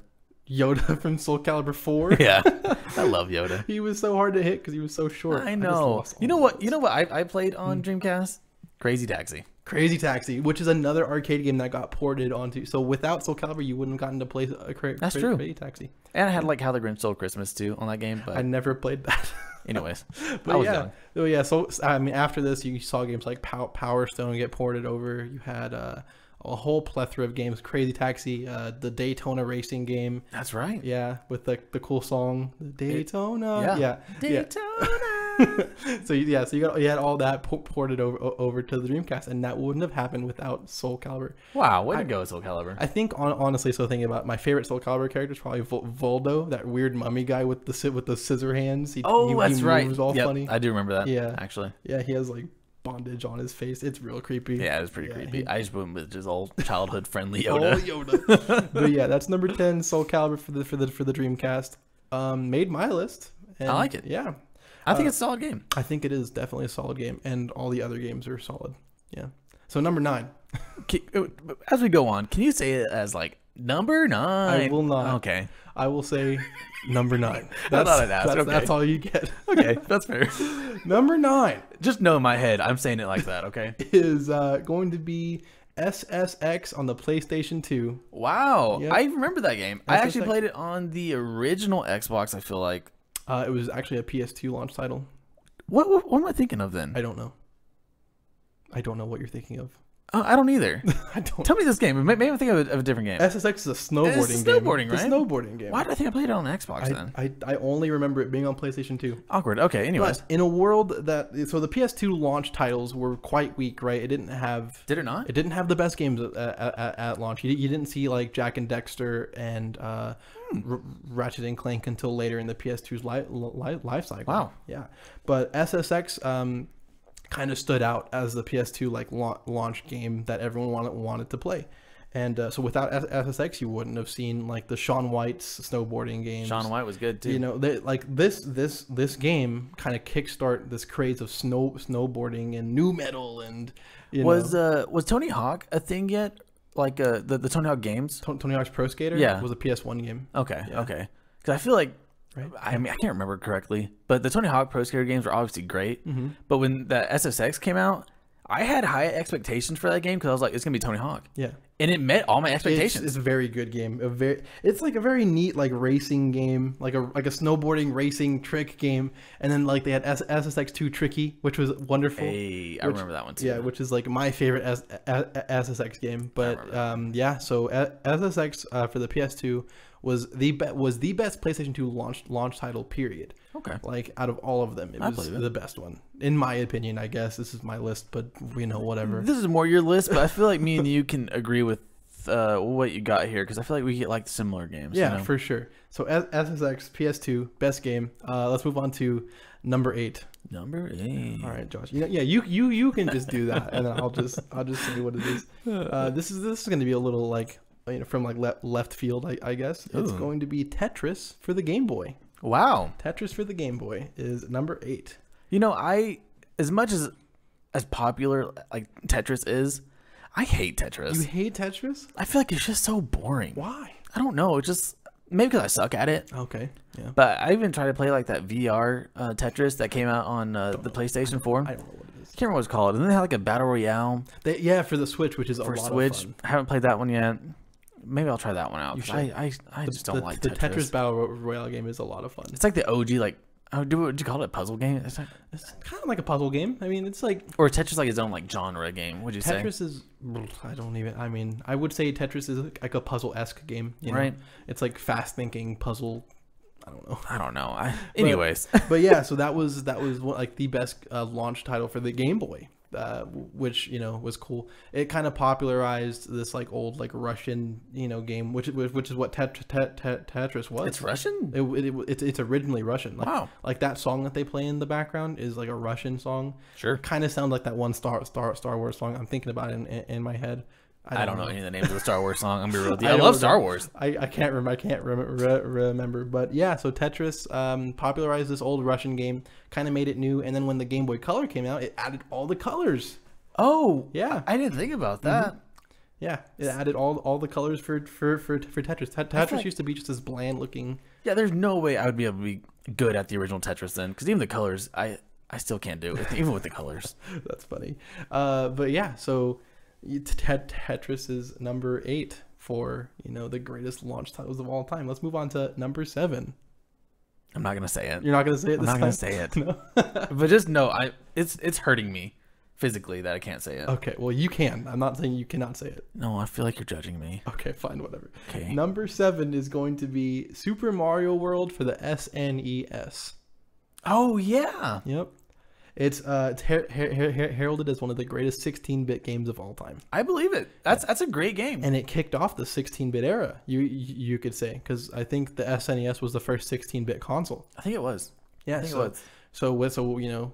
Yoda from Soul Calibur Four. Yeah, I love Yoda. he was so hard to hit because he was so short. I know. I you know what? You know what? I, I played on mm. Dreamcast. Crazy Taxi. Crazy Taxi, which is another arcade game that got ported onto. So without Soul Calibur, you wouldn't have gotten to play a cra- That's cra- true. Crazy Taxi. And I had like How the Grinch Stole Christmas too on that game, but I never played that. Anyways, but I was yeah, young. Oh yeah. So I mean, after this, you saw games like Power Stone get ported over. You had. uh a whole plethora of games. Crazy Taxi, uh, the Daytona racing game. That's right. Yeah, with the the cool song Daytona. It, yeah. yeah. Daytona. Yeah. so yeah, so you got you had all that ported over over to the Dreamcast, and that wouldn't have happened without Soul Calibur. Wow, way I, to go, Soul Calibur! I think on, honestly, so thinking about my favorite Soul Calibur character is probably Voldo, that weird mummy guy with the with the scissor hands. He, oh, he, that's he right. All yep, funny. I do remember that. Yeah, actually. Yeah, he has like bondage on his face. It's real creepy. Yeah, it's pretty yeah, creepy. He... I just with his all childhood friendly Yoda. Yoda. but yeah, that's number ten, Soul Calibur for the for the for the Dreamcast. Um, made my list. And, I like it. Yeah, I think uh, it's a solid game. I think it is definitely a solid game, and all the other games are solid. Yeah. So number nine. Uh, as we go on, can you say it as like number nine? I will not. Okay. I will say number nine. That's, I I that's, okay. that's all you get. okay, that's fair. number nine. Just know in my head, I'm saying it like that, okay? Is uh, going to be SSX on the PlayStation 2. Wow. Yep. I remember that game. SSX. I actually played it on the original Xbox, I feel like. Uh, it was actually a PS2 launch title. What, what, what am I thinking of then? I don't know. I don't know what you're thinking of. Uh, I don't either. I don't. Tell me this game. Maybe I think of a, of a different game. SSX is a snowboarding. It's a snowboarding, game. right? It's a snowboarding game. Why do I think I played it on Xbox I, then? I, I only remember it being on PlayStation 2. Awkward. Okay. Anyways, but in a world that so the PS2 launch titles were quite weak, right? It didn't have. Did it not? It didn't have the best games at, at, at launch. You, you, didn't see like Jack and Dexter and uh, hmm. R- Ratchet and Clank until later in the PS2's life li- life cycle. Wow. Yeah, but SSX. Um, kind of stood out as the PS2 like la- launch game that everyone wanted wanted to play. And uh, so without FSX, you wouldn't have seen like the Sean White's snowboarding game. Sean White was good too. You know, they, like this this this game kind of kickstart this craze of snow snowboarding and new metal and was know. uh was Tony Hawk a thing yet? Like uh the, the Tony Hawk games? Tony Hawk's Pro Skater. Yeah, was a PS1 game. Okay, yeah. okay. Because I feel like Right. I mean, I can't remember correctly, but the Tony Hawk Pro Skater games were obviously great. Mm-hmm. But when the SSX came out, I had high expectations for that game because I was like, it's gonna be Tony Hawk. Yeah, and it met all my expectations. It's, it's, a very good game. A very, it's like a very neat like racing game, like a like a snowboarding racing trick game. And then like they had S- SSX two Tricky, which was wonderful. Hey, which, I remember that one too. Yeah, which is like my favorite SSX game. But um, yeah, so SSX uh, for the PS2 was the be- was the best PlayStation 2 launch launch title period. Okay. Like out of all of them, it I was the best one in my opinion. I guess this is my list, but you know whatever. This is more your list, but I feel like me and you can agree with uh, what you got here because I feel like we get like similar games. Yeah, you know? for sure. So SSX PS2 best game. Uh, let's move on to number eight. Number eight. All right, Josh. yeah, you you you can just do that, and then I'll just I'll just say what it is. Uh, this is this is going to be a little like you know, from like le- left field, I, I guess. Ooh. It's going to be Tetris for the Game Boy. Wow. Tetris for the Game Boy is number eight. You know, I as much as as popular like Tetris is, I hate Tetris. You hate Tetris? I feel like it's just so boring. Why? I don't know. It's just maybe because I suck at it. Okay. Yeah. But I even tried to play like that VR uh, Tetris that came out on uh, the PlayStation Four. I don't know what it is. I can't remember what it's called. And then they have like a battle royale? They, yeah, for the Switch, which is for a lot Switch. I haven't played that one yet maybe I'll try that one out. I, I, I just don't the, like the Tetris. Tetris Battle Royale game is a lot of fun. It's like the OG like oh, do, you call it a puzzle game? It's like, It's kind of like a puzzle game. I mean, it's like or Tetris like its own like genre game? Would you Tetris is. I don't even. I mean, I would say Tetris is like a puzzle esque game. you know? Right? It's like fast thinking puzzle. I don't know. I don't know. I, anyways, But yeah, so that was that was like the best uh, launch title for the Game Boy. Uh, which you know was cool. It kind of popularized this like old like Russian you know game, which which is what Tetris was. It's Russian. It's it's originally Russian. Like, wow. Like that song that they play in the background is like a Russian song. Sure. Kind of sounds like that one Star Star Star Wars song. I'm thinking about in, in my head. I don't, I don't know, know any of the names of the Star Wars song. I'm gonna be real. I, I love Star Wars. I, I can't remember. I can't re remember. But yeah, so Tetris um, popularized this old Russian game, kind of made it new, and then when the Game Boy Color came out, it added all the colors. Oh yeah, I, didn't think about mm-hmm. that. Mm -hmm. Yeah, it added all all the colors for for for, for Tetris. Tetris like, used to be just this bland looking. Yeah, there's no way I would be able to be good at the original Tetris then, because even the colors, I I still can't do it, even with the colors. That's funny. Uh, but yeah, so Tetris is number eight for you know the greatest launch titles of all time. Let's move on to number seven. I'm not gonna say it. You're not gonna say it. I'm not time? gonna say it. No? but just no, I it's it's hurting me physically that I can't say it. Okay, well you can. I'm not saying you cannot say it. No, I feel like you're judging me. Okay, fine, whatever. Okay. Number seven is going to be Super Mario World for the SNES. Oh yeah. Yep. It's uh, it's her- her- her- heralded as one of the greatest 16-bit games of all time, I believe it. That's that's a great game. and it kicked off the 16-bit era. You you could say because I think the SNES was the first 16-bit console. I think it was. Yeah, I think so, it was. so with so you know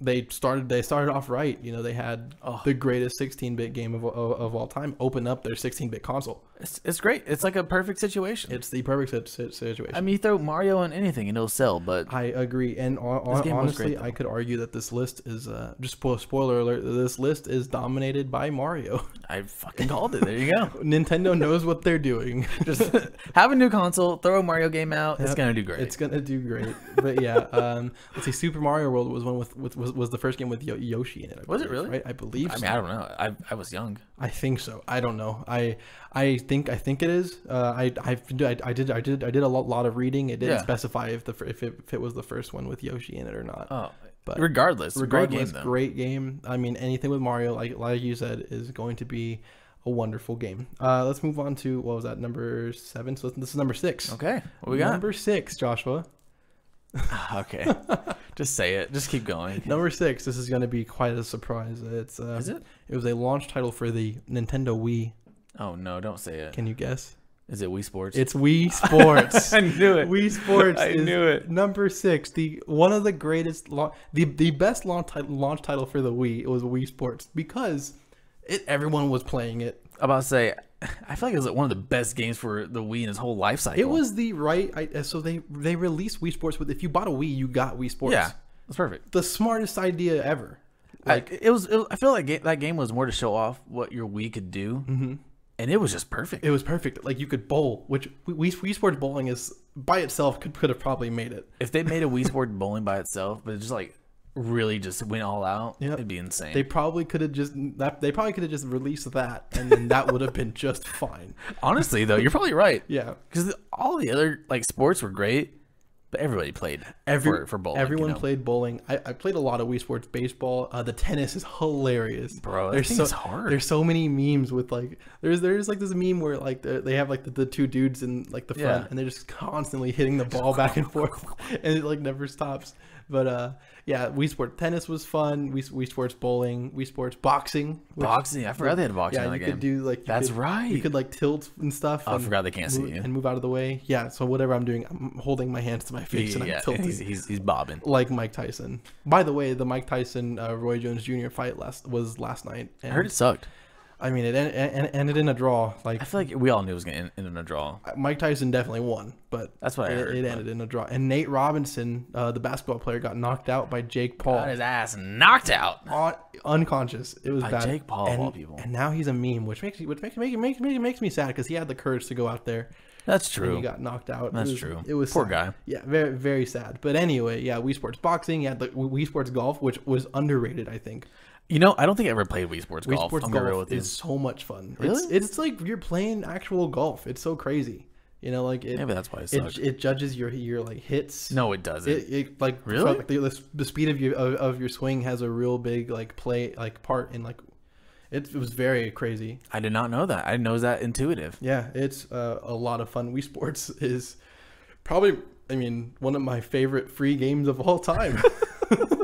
they started they started off right. You know they had Oh. the greatest 16-bit game of, of of all time open up their 16-bit console. It's, it's great. It's like a perfect situation. It's the perfect situation. I mean, you throw Mario on anything and it'll sell. But I agree. And honestly, I could argue that this list is uh, just spoiler alert. This list is dominated by Mario. I fucking called it. There you go. Nintendo knows what they're doing. just have a new console, throw a Mario game out. Yep. It's gonna do great. It's gonna do great. But yeah, um, let's see. Super Mario World was one with, with was, was the first game with Yoshi in it. I was believe, it really? Right? I believe. I mean, I don't know. I I was young. I think so. I don't know. I I think I think it is. Uh, I i I did I did I did a lot, lot of reading. It didn't yeah. specify if the if it, if it was the first one with Yoshi in it or not. Oh, but regardless, regardless, great game, great game. I mean, anything with Mario, like like you said, is going to be a wonderful game. Uh, let's move on to what was that number seven? So this is number six. Okay, what we got? Number six, Joshua. Ah, okay, just say it. Just keep going. Number six. This is going to be quite a surprise. It's uh, is it? It was a launch title for the Nintendo Wii. Oh no! Don't say it. Can you guess? Is it Wii Sports? It's Wii Sports. I knew it. Wii Sports. I knew it. Number six, the one of the greatest launch, the the best launch title, launch title for the Wii. It was Wii Sports because it everyone was playing it. I'm about to say, I feel like it was one of the best games for the Wii in its whole life cycle. It was the right. I, uh, so they they released Wii Sports, with if you bought a Wii, you got Wii Sports. Yeah, that's perfect. The smartest idea ever. Like I, it, was, it I feel like it, that game was more to show off what your Wii could do. Mm -hmm and it was just perfect. It was perfect. Like you could bowl, which Wii, Wii Sports bowling is by itself could could have probably made it. If they made a Wii Sports bowling by itself, but it just like really just went all out, yep. it'd be insane. They probably could have just that. They probably could have just released that, and then that would have been just fine. Honestly, though, you're probably right. yeah, because all the other like sports were great, but everybody played Every, for, for bowling. Everyone you know? played bowling. I, I, played a lot of Wii Sports baseball. Uh, the tennis is hilarious, bro. There's so hard. There's so many memes with like there's there's like this meme where like they have like the, the, two dudes in like the front yeah. and they're just constantly hitting the ball back and forth and it like never stops but uh, yeah, Wii Sports Tennis was fun. Wii, Wii Sports Bowling, Wii Sports Boxing. Which, boxing, I forgot they had boxing. Yeah, you game. could do like that's could, right. You could like tilt and stuff. Oh, and I forgot they can't see you and move out of the way. Yeah, so whatever I'm doing, I'm holding my hands to my face and I'm yeah. tilting. He's, he's, he's, bobbing like Mike Tyson. By the way, the Mike Tyson uh, Roy Jones Jr. fight last was last night. I heard it sucked. I mean, it en- ended in a draw. Like I feel like we all knew it was going to end, in a draw. Uh, Mike Tyson definitely won, but that's what it, heard, it ended in a draw. And Nate Robinson, uh, the basketball player, got knocked out by Jake Paul. Got his ass knocked out, unconscious. It was by bad. Jake Paul, and, all people. And now he's a meme, which makes which makes makes makes, makes me sad because he had the courage to go out there. That's true. he got knocked out. That's it was, true. It was poor sad. guy. Yeah, very very sad. But anyway, yeah, Wii Sports boxing. Yeah, the Wii Sports golf, which was underrated, I think. You know, I don't think I ever played Wii Sports Wii Golf. Sports I'm Golf is so much fun. Really? It's, it's, like you're playing actual golf. It's so crazy. You know, like it, maybe that's why it, it, it judges your your like hits. No, it doesn't. It, it like really the, the, speed of your of, of, your swing has a real big like play like part in like it, it was very crazy. I did not know that. I know that intuitive. Yeah, it's uh, a lot of fun. Wii Sports is probably I mean one of my favorite free games of all time.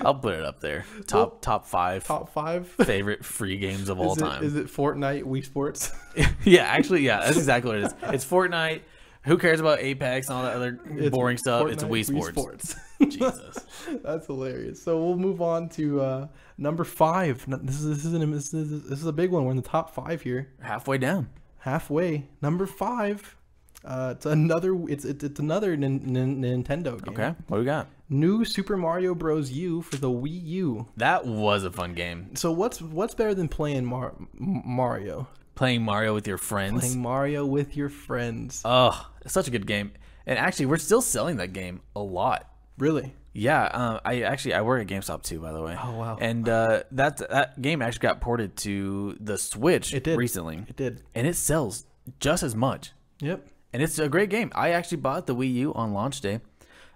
I'll put it up there. Top well, top five. Top five favorite free games of all is it, time. Is it Fortnite, Wii Sports? yeah, actually, yeah, that's exactly what it is. It's Fortnite. Who cares about Apex and all that other it's boring stuff? Fortnite, it's Wii Sports. Wii Sports. Jesus, that's hilarious. So we'll move on to uh, number five. This is this is, an, this is this is a big one. We're in the top five here. Halfway down. Halfway. Number five. Uh, it's another. It's it's, it's another Nintendo game. Okay, what do we got? New Super Mario Bros. U for the Wii U. That was a fun game. So what's what's better than playing Mar- Mario? Playing Mario with your friends. Playing Mario with your friends. Oh, it's such a good game. And actually, we're still selling that game a lot. Really? Yeah. Um, I actually I work at GameStop too, by the way. Oh wow. And uh, that that game actually got ported to the Switch. It did recently. It did. And it sells just as much. Yep. And it's a great game. I actually bought the Wii U on launch day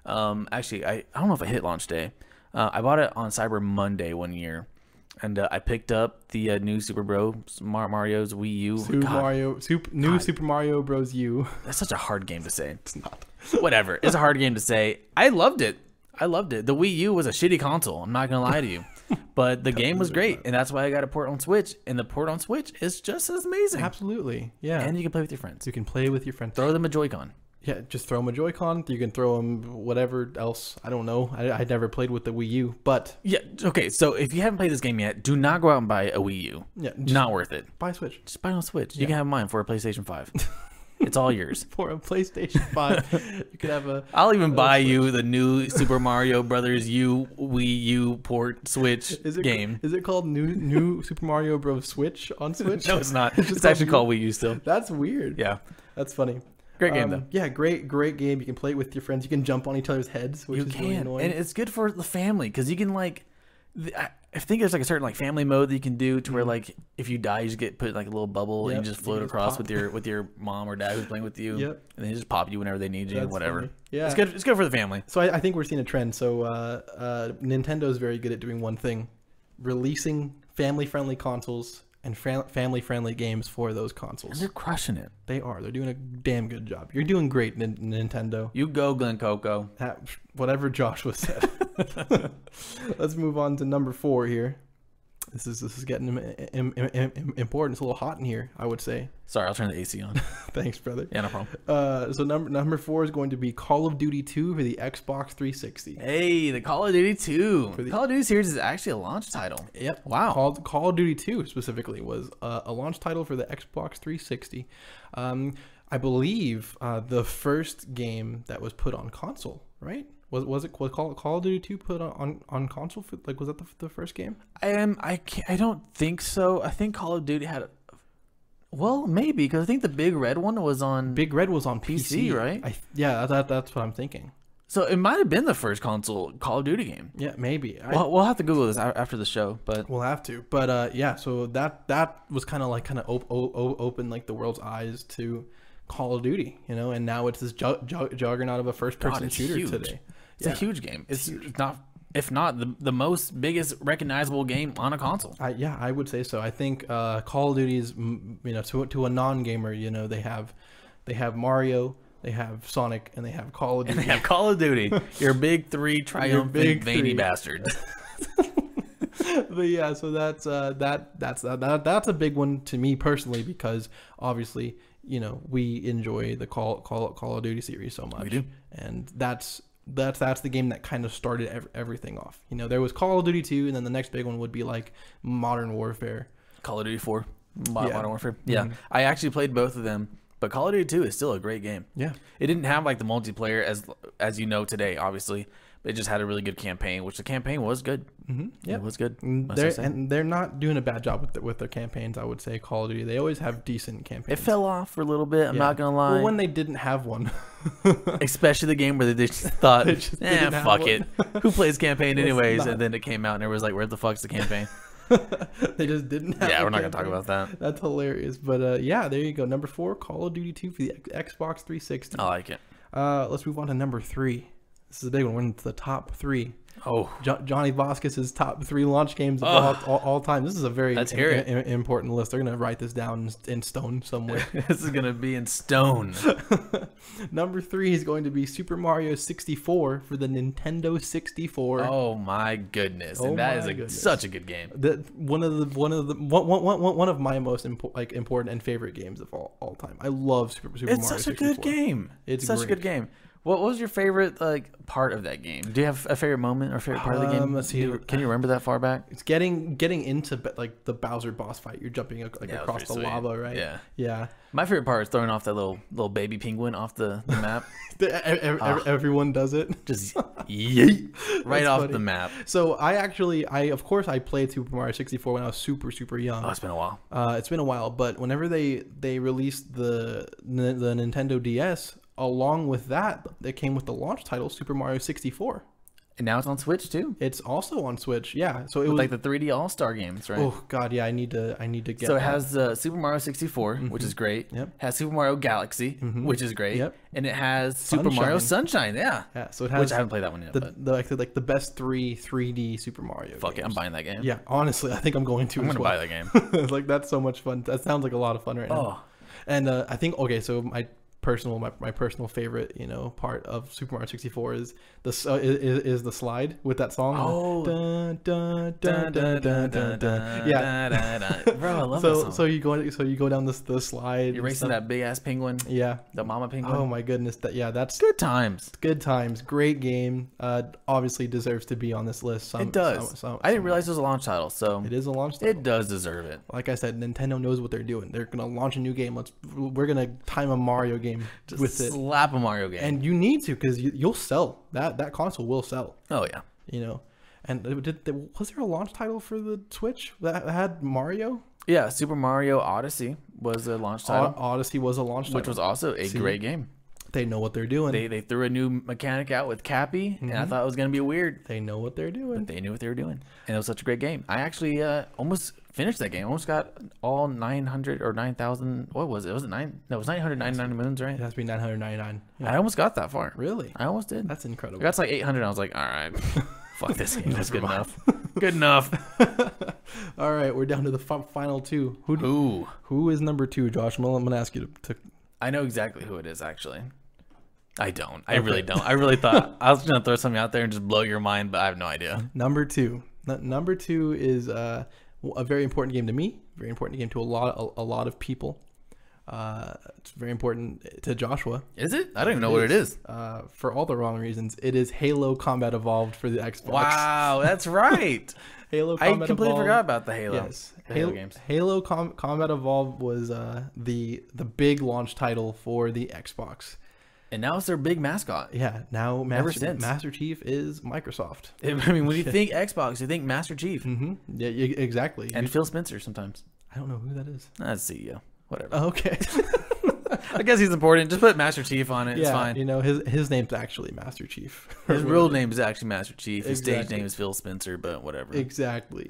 um, actually, I, I don't know if I hit launch day. Uh, I bought it on Cyber Monday one year, and uh, I picked up the uh, new Super Bro Mario's Wii U. Super God. Mario, super, new God. Super Mario Bros. U. That's such a hard game to say. It's not. Whatever. It's a hard game to say. I loved it. I loved it. The Wii U was a shitty console. I'm not gonna lie to you, but the game was great, and that's why I got a port on Switch. And the port on Switch is just as amazing. Absolutely, yeah. And you can play with your friends. You can play with your friends. Throw them a Joy-Con. Yeah, just throw them a Joy-Con. You can throw them whatever else. I don't know. I, I never played with the Wii U, but yeah. Okay, so if you haven't played this game yet, do not go out and buy a Wii U. Yeah, not worth it. Buy a Switch. Just buy a on Switch. You can have mine for a PlayStation Five. it's all yours. For a PlayStation Five, you could have a I'll even buy you the new Super Mario Brothers U Wii U port Switch is it game. Is it called New New Super Mario Bros. Switch on Switch? No, it's not. It's, actually called Wii U still. That's weird. Yeah. That's funny. Great game um, though. Yeah, great, great game. You can play it with your friends. You can jump on each other's heads, which you is can. really annoying. And it's good for the family because you can like, I think there's like a certain like family mode that you can do to where mm-hmm. like if you die, you just get put in like a little bubble yep. and you just float you just across pop. with your with your mom or dad who's playing with you. Yep. And they just pop you whenever they need you, That's whatever. Funny. Yeah, it's good. It's good for the family. So I, I think we're seeing a trend. So uh, uh, Nintendo's very good at doing one thing, releasing family-friendly consoles and family friendly games for those consoles. And they're crushing it. They are. They're doing a damn good job. You're doing great, N- Nintendo. You go, Glen Coco. whatever Joshua said. Let's move on to number four here. This is this is getting Im- Im- Im- important. It's a little hot in here, I would say. Sorry, I'll turn the AC on. Thanks, brother. Yeah, no problem. Uh, so number number four is going to be Call of Duty 2 for the Xbox 360. Hey, the Call of Duty 2. The Call of Duty series is actually a launch title. Yep. Wow. Call, Call of Duty 2 specifically was uh, a launch title for the Xbox 360. Um, I believe uh, the first game that was put on console, right? was was it was Call, Call of Duty Two put on, on on console? For, like was that the, the first game? Um, I can't, I don't think so. I think Call of Duty had, well, maybe because I think the Big Red one was on Big Red was on PC, PC right? I, yeah, that, that's what I'm thinking. So it might have been the first console Call of Duty game. Yeah, maybe. I, we'll, we'll, have to Google this after the show, but we'll have to. But uh, yeah, so that that was kind of like kind of op- op- open like the world's eyes to Call of Duty, you know, and now it's this ju- ju- juggernaut of a first-person shooter huge. today. It's yeah. a huge game. It's, it's huge. not if not the, the most biggest recognizable game on a console. I, yeah, I would say so. I think uh, Call of Duty's you know to to a non gamer, you know, they have they have Mario, they have Sonic, and they have Call of Duty. And they have Call of Duty. Your big three triumphant big three. bastards. but yeah, so that's uh, that that's that, that that's a big one to me personally because obviously you know we enjoy the Call Call Call of Duty series so much. We do, and that's that's that's the game that kind of started ev- everything off. You know, there was Call of Duty 2, and then the next big one would be like Modern Warfare, Call of Duty 4, Modern, yeah. Modern Warfare. Yeah, mm-hmm. I actually played both of them, but Call of Duty 2 is still a great game. Yeah, it didn't have like the multiplayer as as you know today, obviously, they just had a really good campaign, which the campaign was good. Mm-hmm. Yeah, it was good. They're, and they're not doing a bad job with the, with their campaigns. I would say Call of Duty. They always have decent campaigns. It fell off for a little bit. I'm yeah. not gonna lie. Well, when they didn't have one, especially the game where they just thought, they just eh, fuck it, who plays campaign anyways?" Not... And then it came out, and it was like, "Where the fuck's the campaign?" they just didn't. yeah, we're not campaign. gonna talk about that. That's hilarious. But uh, yeah, there you go. Number four, Call of Duty Two for the Xbox 360. I like it. Uh, let's move on to number three. This is a big one. We're into the top three. Oh, jo Johnny Voskis's top three launch games of all, all, all, time. This is a very important list. They're gonna write this down in stone somewhere. this is gonna be in stone. Number three is going to be Super Mario 64 for the Nintendo 64. Oh my goodness! Oh and that is a, goodness. such a good game. one of the one of the one one, one, one of my most impo like important and favorite games of all, all time. I love Super Super it's Mario. It's such a 64. good game. It's, it's such a good game. What was your favorite like part of that game? Do you have a favorite moment or favorite part um, of the game? Um, let's see. You, can you remember that far back? It's getting getting into like the Bowser boss fight. You're jumping like yeah, across the sweet. lava, right? Yeah, yeah. My favorite part is throwing off that little little baby penguin off the, the map. the, ah. everyone does it. Just yeet right off funny. the map. So I actually, I of course I played Super Mario 64 when I was super super young. Oh, it's been a while. Uh, it's been a while, but whenever they they released the the Nintendo DS, along with that, that came with the launch title Super Mario 64. And now it's on Switch too. It's also on Switch. Yeah. So it with was like the 3D All Star games, right? Oh God, yeah. I need to. I need to get. So it that. has uh, Super Mario 64, mm-hmm. which is mm-hmm. great. Yep. Has Super Mario Galaxy, mm-hmm. which is great. Yep. And it has Sunshine. Super Mario Sunshine. Yeah. Yeah. So it has. Which I haven't played that one yet. The, but. the, like, the, like the best three 3D Super Mario. Fuck games. it, I'm buying that game. Yeah. Honestly, I think I'm going to. I'm gonna well. buy that game. like that's so much fun. That sounds like a lot of fun right oh. now. And uh, I think okay, so my personal my, my personal favorite you know part of Super Mario 64 is the uh, is, is the slide with that song. Oh, yeah, bro, I love so, that song. So you go so you go down this the slide. You're racing that big ass penguin. Yeah, the mama penguin. Oh my goodness, that yeah, that's good times. Good times, great game. Uh, obviously deserves to be on this list. Some, it does. Some, some, I didn't realize it was a launch title, so it is a launch. title. It does deserve it. Like I said, Nintendo knows what they're doing. They're gonna launch a new game. Let's we're gonna time a Mario game game Just with slap it. Slap a Mario game, and you need to because you, will sell that that console will sell. Oh yeah, you know. And did, did, was there a launch title for the Switch that had Mario? Yeah, Super Mario Odyssey was a launch title. Odyssey was a launch title, which was also a See, great game. They know what they're doing. They, they threw a new mechanic out with Cappy, mm -hmm. and I mm-hmm. thought it was gonna be weird. They know what they're doing. But they knew what they were doing, and it was such a great game. I actually uh, almost finished that game. Almost got all 900 or 9,000. What was it? Was it nine? No, it was 999 moons, right? It has to be 999. Yeah. I almost got that far. Really? I almost did. That's incredible. That's like 800. I was like, all right, fuck this game. That's good enough. good enough. all right, we're down to the final two. Who do, Who is number two, Josh? Well, I'm going to ask you to, to, I know exactly who it is, actually. I don't. I okay. really don't. I really thought I was going to throw something out there and just blow your mind, but I have no idea. Number two. Number two is uh, a very important game to me, very important game to a lot a, a lot of people. Uh, it's very important to Joshua. Is it? I don't even know what it is. Uh, for all the wrong reasons, it is Halo Combat Evolved for the Xbox. Wow, that's right. Halo. Combat I completely Evolved. forgot about the Halo. Yes, the Halo, Halo, games. Halo Com- Combat Evolved was uh, the the big launch title for the Xbox. And now it's their big mascot. Yeah, now Master, since. Master Chief is Microsoft. I mean, when you think Xbox, you think Master Chief. Mm-hmm. Yeah, exactly. And you, Phil Spencer sometimes. I don't know who that is. That's CEO. Whatever. Oh, okay. I guess he's important. Just put Master Chief on it. Yeah, it's fine. You know, his his name's actually Master Chief. His real name is actually Master Chief. His exactly. stage name is Phil Spencer, but whatever. Exactly.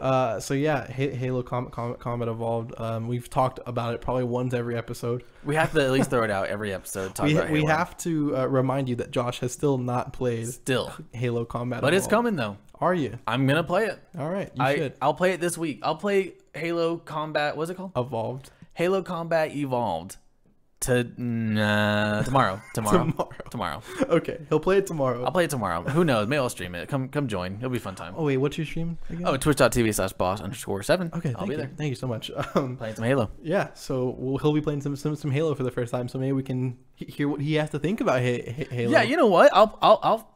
uh, so yeah, Halo Comet Comet, Comet Evolved. Um, we've talked about it probably once every episode. We have to at least throw it out every episode. Talk we, about Halo. we have to uh, remind you that Josh has still not played still Halo Combat, but Evolved. it's coming though. Are you? I'm gonna play it. All right, you I, should. I'll play it this week. I'll play Halo Combat. What's it called? Evolved. Halo Combat Evolved to nah, mm, uh, tomorrow, tomorrow, tomorrow, tomorrow. Okay, he'll play it tomorrow. I'll play it tomorrow. Who knows? Maybe I'll stream it. Come, come join. It'll be a fun time. Oh wait, what's your stream? Again? Oh, Twitch.tv/slash boss underscore seven. Okay, I'll be you. there. Thank you so much. Um, playing some Halo. Yeah, so we'll, he'll be playing some, some some Halo for the first time. So maybe we can hear what he has to think about Halo. Yeah, you know what? I'll I'll I'll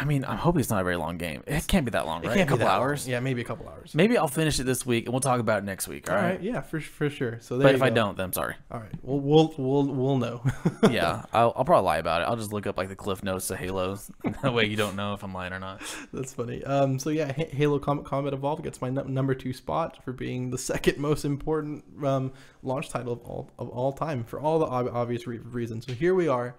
I mean, I'm hoping it's not a very long game. It can't be that long, right? It can't a couple be that hours. Long. Yeah, maybe a couple hours. Maybe I'll finish it this week, and we'll talk about it next week. all, all right? right? Yeah, for for sure. So, but if go. I don't, then I'm sorry. All right. Well, we'll we'll we'll know. yeah, I'll, I'll, probably lie about it. I'll just look up like the cliff notes to Halos. that way, you don't know if I'm lying or not. That's funny. Um. So yeah, Halo Combat Combat Evolved gets my number two spot for being the second most important um launch title of all of all time for all the ob obvious re reasons. So here we are.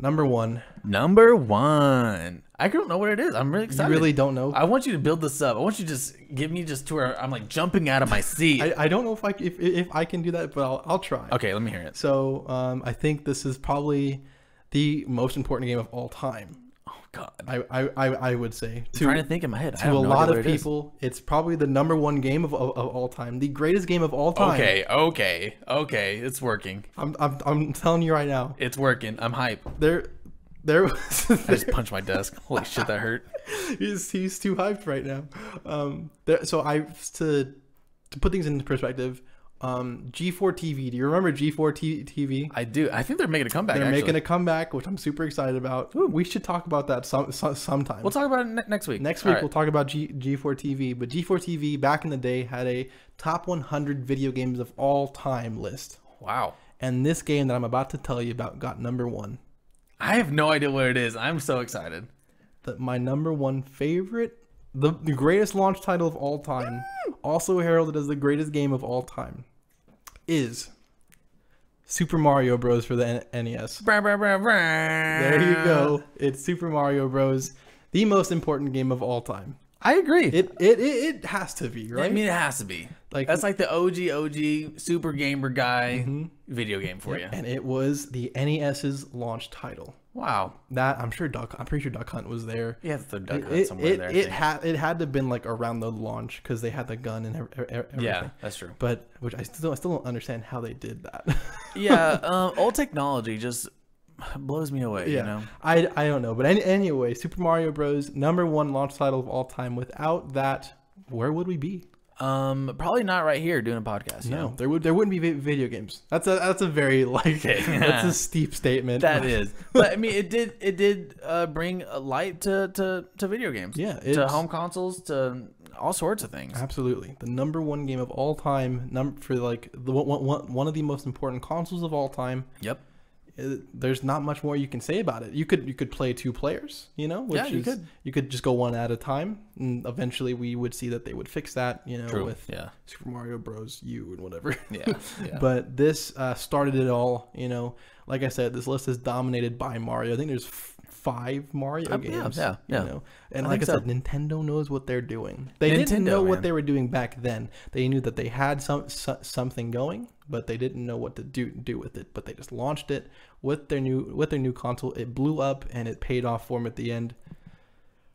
Number one. Number one. I don't know what it is. I'm really excited. You really don't know. I want you to build this up. I want you to just give me just to where I'm like jumping out of my seat. I, I don't know if I if, if I can do that, but I'll, I'll try. Okay, let me hear it. So um, I think this is probably the most important game of all time. God. I, I, I would say. To, I'm trying to think in my head. To a lot of people, it's probably the number one game of, of, of, all time. The greatest game of all time. Okay, okay, okay. It's working. I'm, I'm, I'm telling you right now. It's working. I'm hype. There, there was. There, I just punched my desk. Holy shit, that hurt. he's, he's too hyped right now. Um, there, so I, to, to put things into perspective, um, G4 TV. Do you remember G4 T- TV? I do. I think they're making a comeback. They're actually. making a comeback, which I'm super excited about. Ooh. We should talk about that some, sometime. We'll talk about it ne- next week. Next week right. we'll talk about G- G4 TV. But G4 TV back in the day had a top 100 video games of all time list. Wow. And this game that I'm about to tell you about got number one. I have no idea what it is. I'm so excited. That my number one favorite, the, the greatest launch title of all time, also heralded as the greatest game of all time is Super Mario Bros. for the N NES. There you go. It's Super Mario Bros. The most important game of all time. I agree. It it it, it has to be right. I mean, it has to be. Like that's like the OG OG super gamer guy mm -hmm. video game for yeah. you. And it was the NES's launch title. Wow. That I'm sure Duck. I'm pretty sure Duck Hunt was there. Yeah, the Duck Hunt it, somewhere it, there. It had it had to have been like around the launch because they had the gun and everything. Yeah, that's true. But which I still I still don't understand how they did that. yeah, um, old technology just blows me away. Yeah. You know? I I don't know, but any, anyway, Super Mario Bros. number one launch title of all time. Without that, where would we be? Um, probably not right here doing a podcast. No, know? there would there wouldn't be video games. That's a that's a very like okay. that's a steep statement. That is, but I mean, it did it did uh, bring a light to to to video games. Yeah, to home consoles to all sorts of things. Absolutely, the number one game of all time. Number for like the one, one, one of the most important consoles of all time. Yep. Uh, there's not much more you can say about it. You could you could play two players, you know, which yeah, you is, could. you could just go one at a time, and eventually we would see that they would fix that, you know, True. with yeah. Super Mario Bros. U and whatever. Yeah, yeah. but this uh, started it all, you know. Like I said, this list is dominated by Mario. I think there's five Mario uh, games. Yeah, yeah, You know? And I like I said, so. Nintendo knows what they're doing. They Nintendo, didn't know man. what they were doing back then. They knew that they had some so, something going, but they didn't know what to do do with it. But they just launched it with their new with their new console. It blew up and it paid off for them at the end.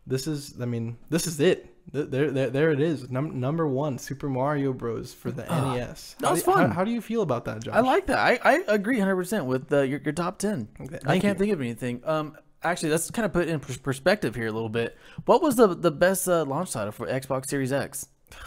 This is, I mean, this is it. There, there, there it is. Num- number one, Super Mario Bros. for the uh, ah, NES. That was fun. How, how, do you feel about that, Josh? I like that. I, I agree 100 percent with uh, your, your top ten. Okay, I can't you. think of anything. Um, actually let's kind of put in perspective here a little bit. What was the the best uh, launch title for Xbox Series X?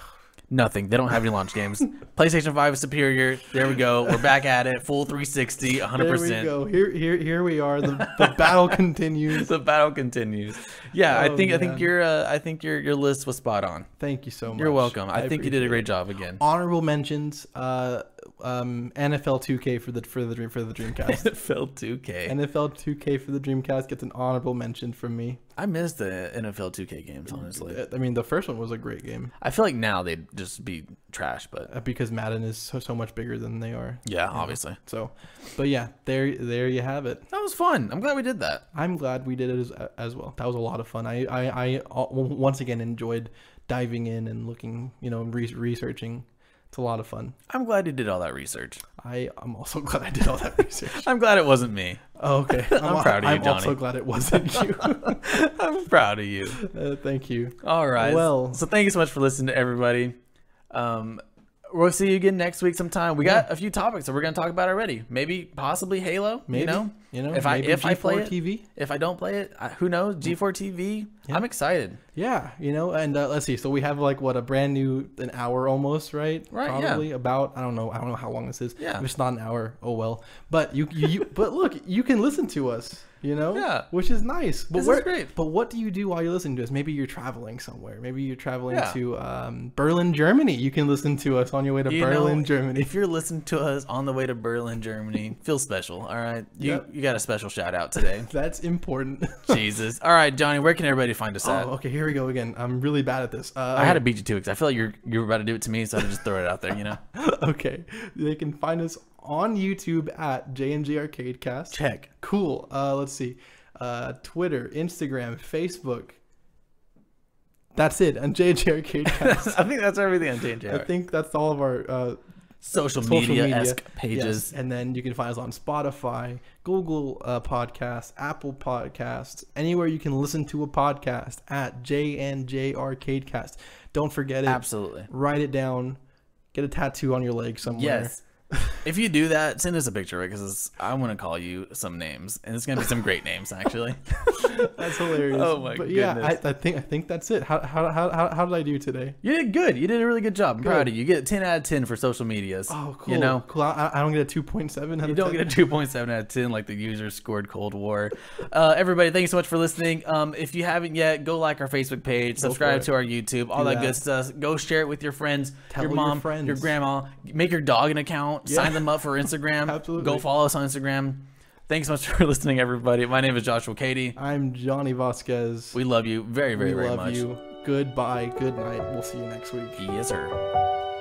Nothing. They don't have any launch games. PlayStation Five is superior. There we go. We're back at it. Full 360. 100. percent There we go. Here, here, here we are. The, the battle continues. the battle continues. Yeah, oh, I think man. I think your uh, I think your your list was spot on. Thank you so much. You're welcome. I, I think you did a great job again. Honorable mentions. Uh, um, NFL 2K for the for the for the Dreamcast. NFL 2K. NFL 2K for the Dreamcast gets an honorable mention from me. I miss the NFL 2K games, honestly. I mean, the first one was a great game. I feel like now they'd just be trash, but uh, because Madden is so, so much bigger than they are. Yeah, obviously. Know? So, but yeah, there there you have it. That was fun. I'm glad we did that. I'm glad we did it as, as well. That was a lot of fun. I I, I uh, once again enjoyed diving in and looking, you know, re- researching it's a lot of fun. I'm glad you did all that research. I am also glad I did all that research. I'm glad it wasn't me. Oh, okay, I'm, I'm, proud of you, I'm Donnie. also glad it wasn't you. I'm proud of you. Uh, thank you. All right. Well, so thank you so much for listening to everybody. Um, we'll see you again next week sometime. We yeah. got a few topics that we're going to talk about already. Maybe, possibly Halo. Maybe. You know? You know, if I if G4 I play TV, it, if I don't play it, I, who knows? G4 TV, yeah. I'm excited. Yeah, you know, and uh, let's see. So we have like what a brand new an hour almost, right? Right. Probably yeah. about I don't know I don't know how long this is. Yeah. If it's not an hour, oh well. But you you, you but look, you can listen to us. You know. Yeah. Which is nice. But this where, is great. But what do you do while you're listening to us? Maybe you're traveling somewhere. Maybe you're traveling yeah. to um, Berlin, Germany. You can listen to us on your way to you Berlin, know, Germany. If you're listening to us on the way to Berlin, Germany, feel special. All right. You, yep you got a special shout out today. That's important. Jesus. All right, Johnny, where can everybody find us at? Oh, okay, here we go again. I'm really bad at this. Uh, I had to beat you too because I feel like you're you're about to do it to me, so I just throw it out there, you know. okay, they can find us on YouTube at JNG Arcadecast. Check. Cool. Uh, let's see, uh, Twitter, Instagram, Facebook. That's it on JNG Arcadecast. I think that's everything on JNG. I think that's all of our uh, social, social media esque pages. Yes. And then you can find us on Spotify, Google uh, Podcasts, Apple Podcasts, anywhere you can listen to a podcast at JNJ Arcadecast. Don't forget it. Absolutely. Write it down. Get a tattoo on your leg somewhere. Yes if you do that, send us a picture because I want to call you some names, and it's gonna be some great names actually. that's hilarious. Oh my but goodness. Yeah, I, I, think I think that's it. How, how, how, how did I do today? You did good. You did a really good job. I'm good. proud of you. You get ten out of ten for social medias. Oh, cool. You know, cool. I, I don't get a two point seven. You don't 10. get a two point seven out of ten like the user scored Cold War. Uh, everybody, thank you so much for listening. Um, if you haven't yet, go like our Facebook page, subscribe to our YouTube, all that, that, good stuff. Go share it with your friends, your, your mom, friends. your grandma. Make your dog an account yeah. sign them up for Instagram. Absolutely. Go follow us on Instagram. Thanks so much for listening, everybody. My name is Joshua Katie. I'm Johnny Vasquez. We love you very, very, we very much. We love you. Goodbye. Good night. We'll see you next week. Yes, sir.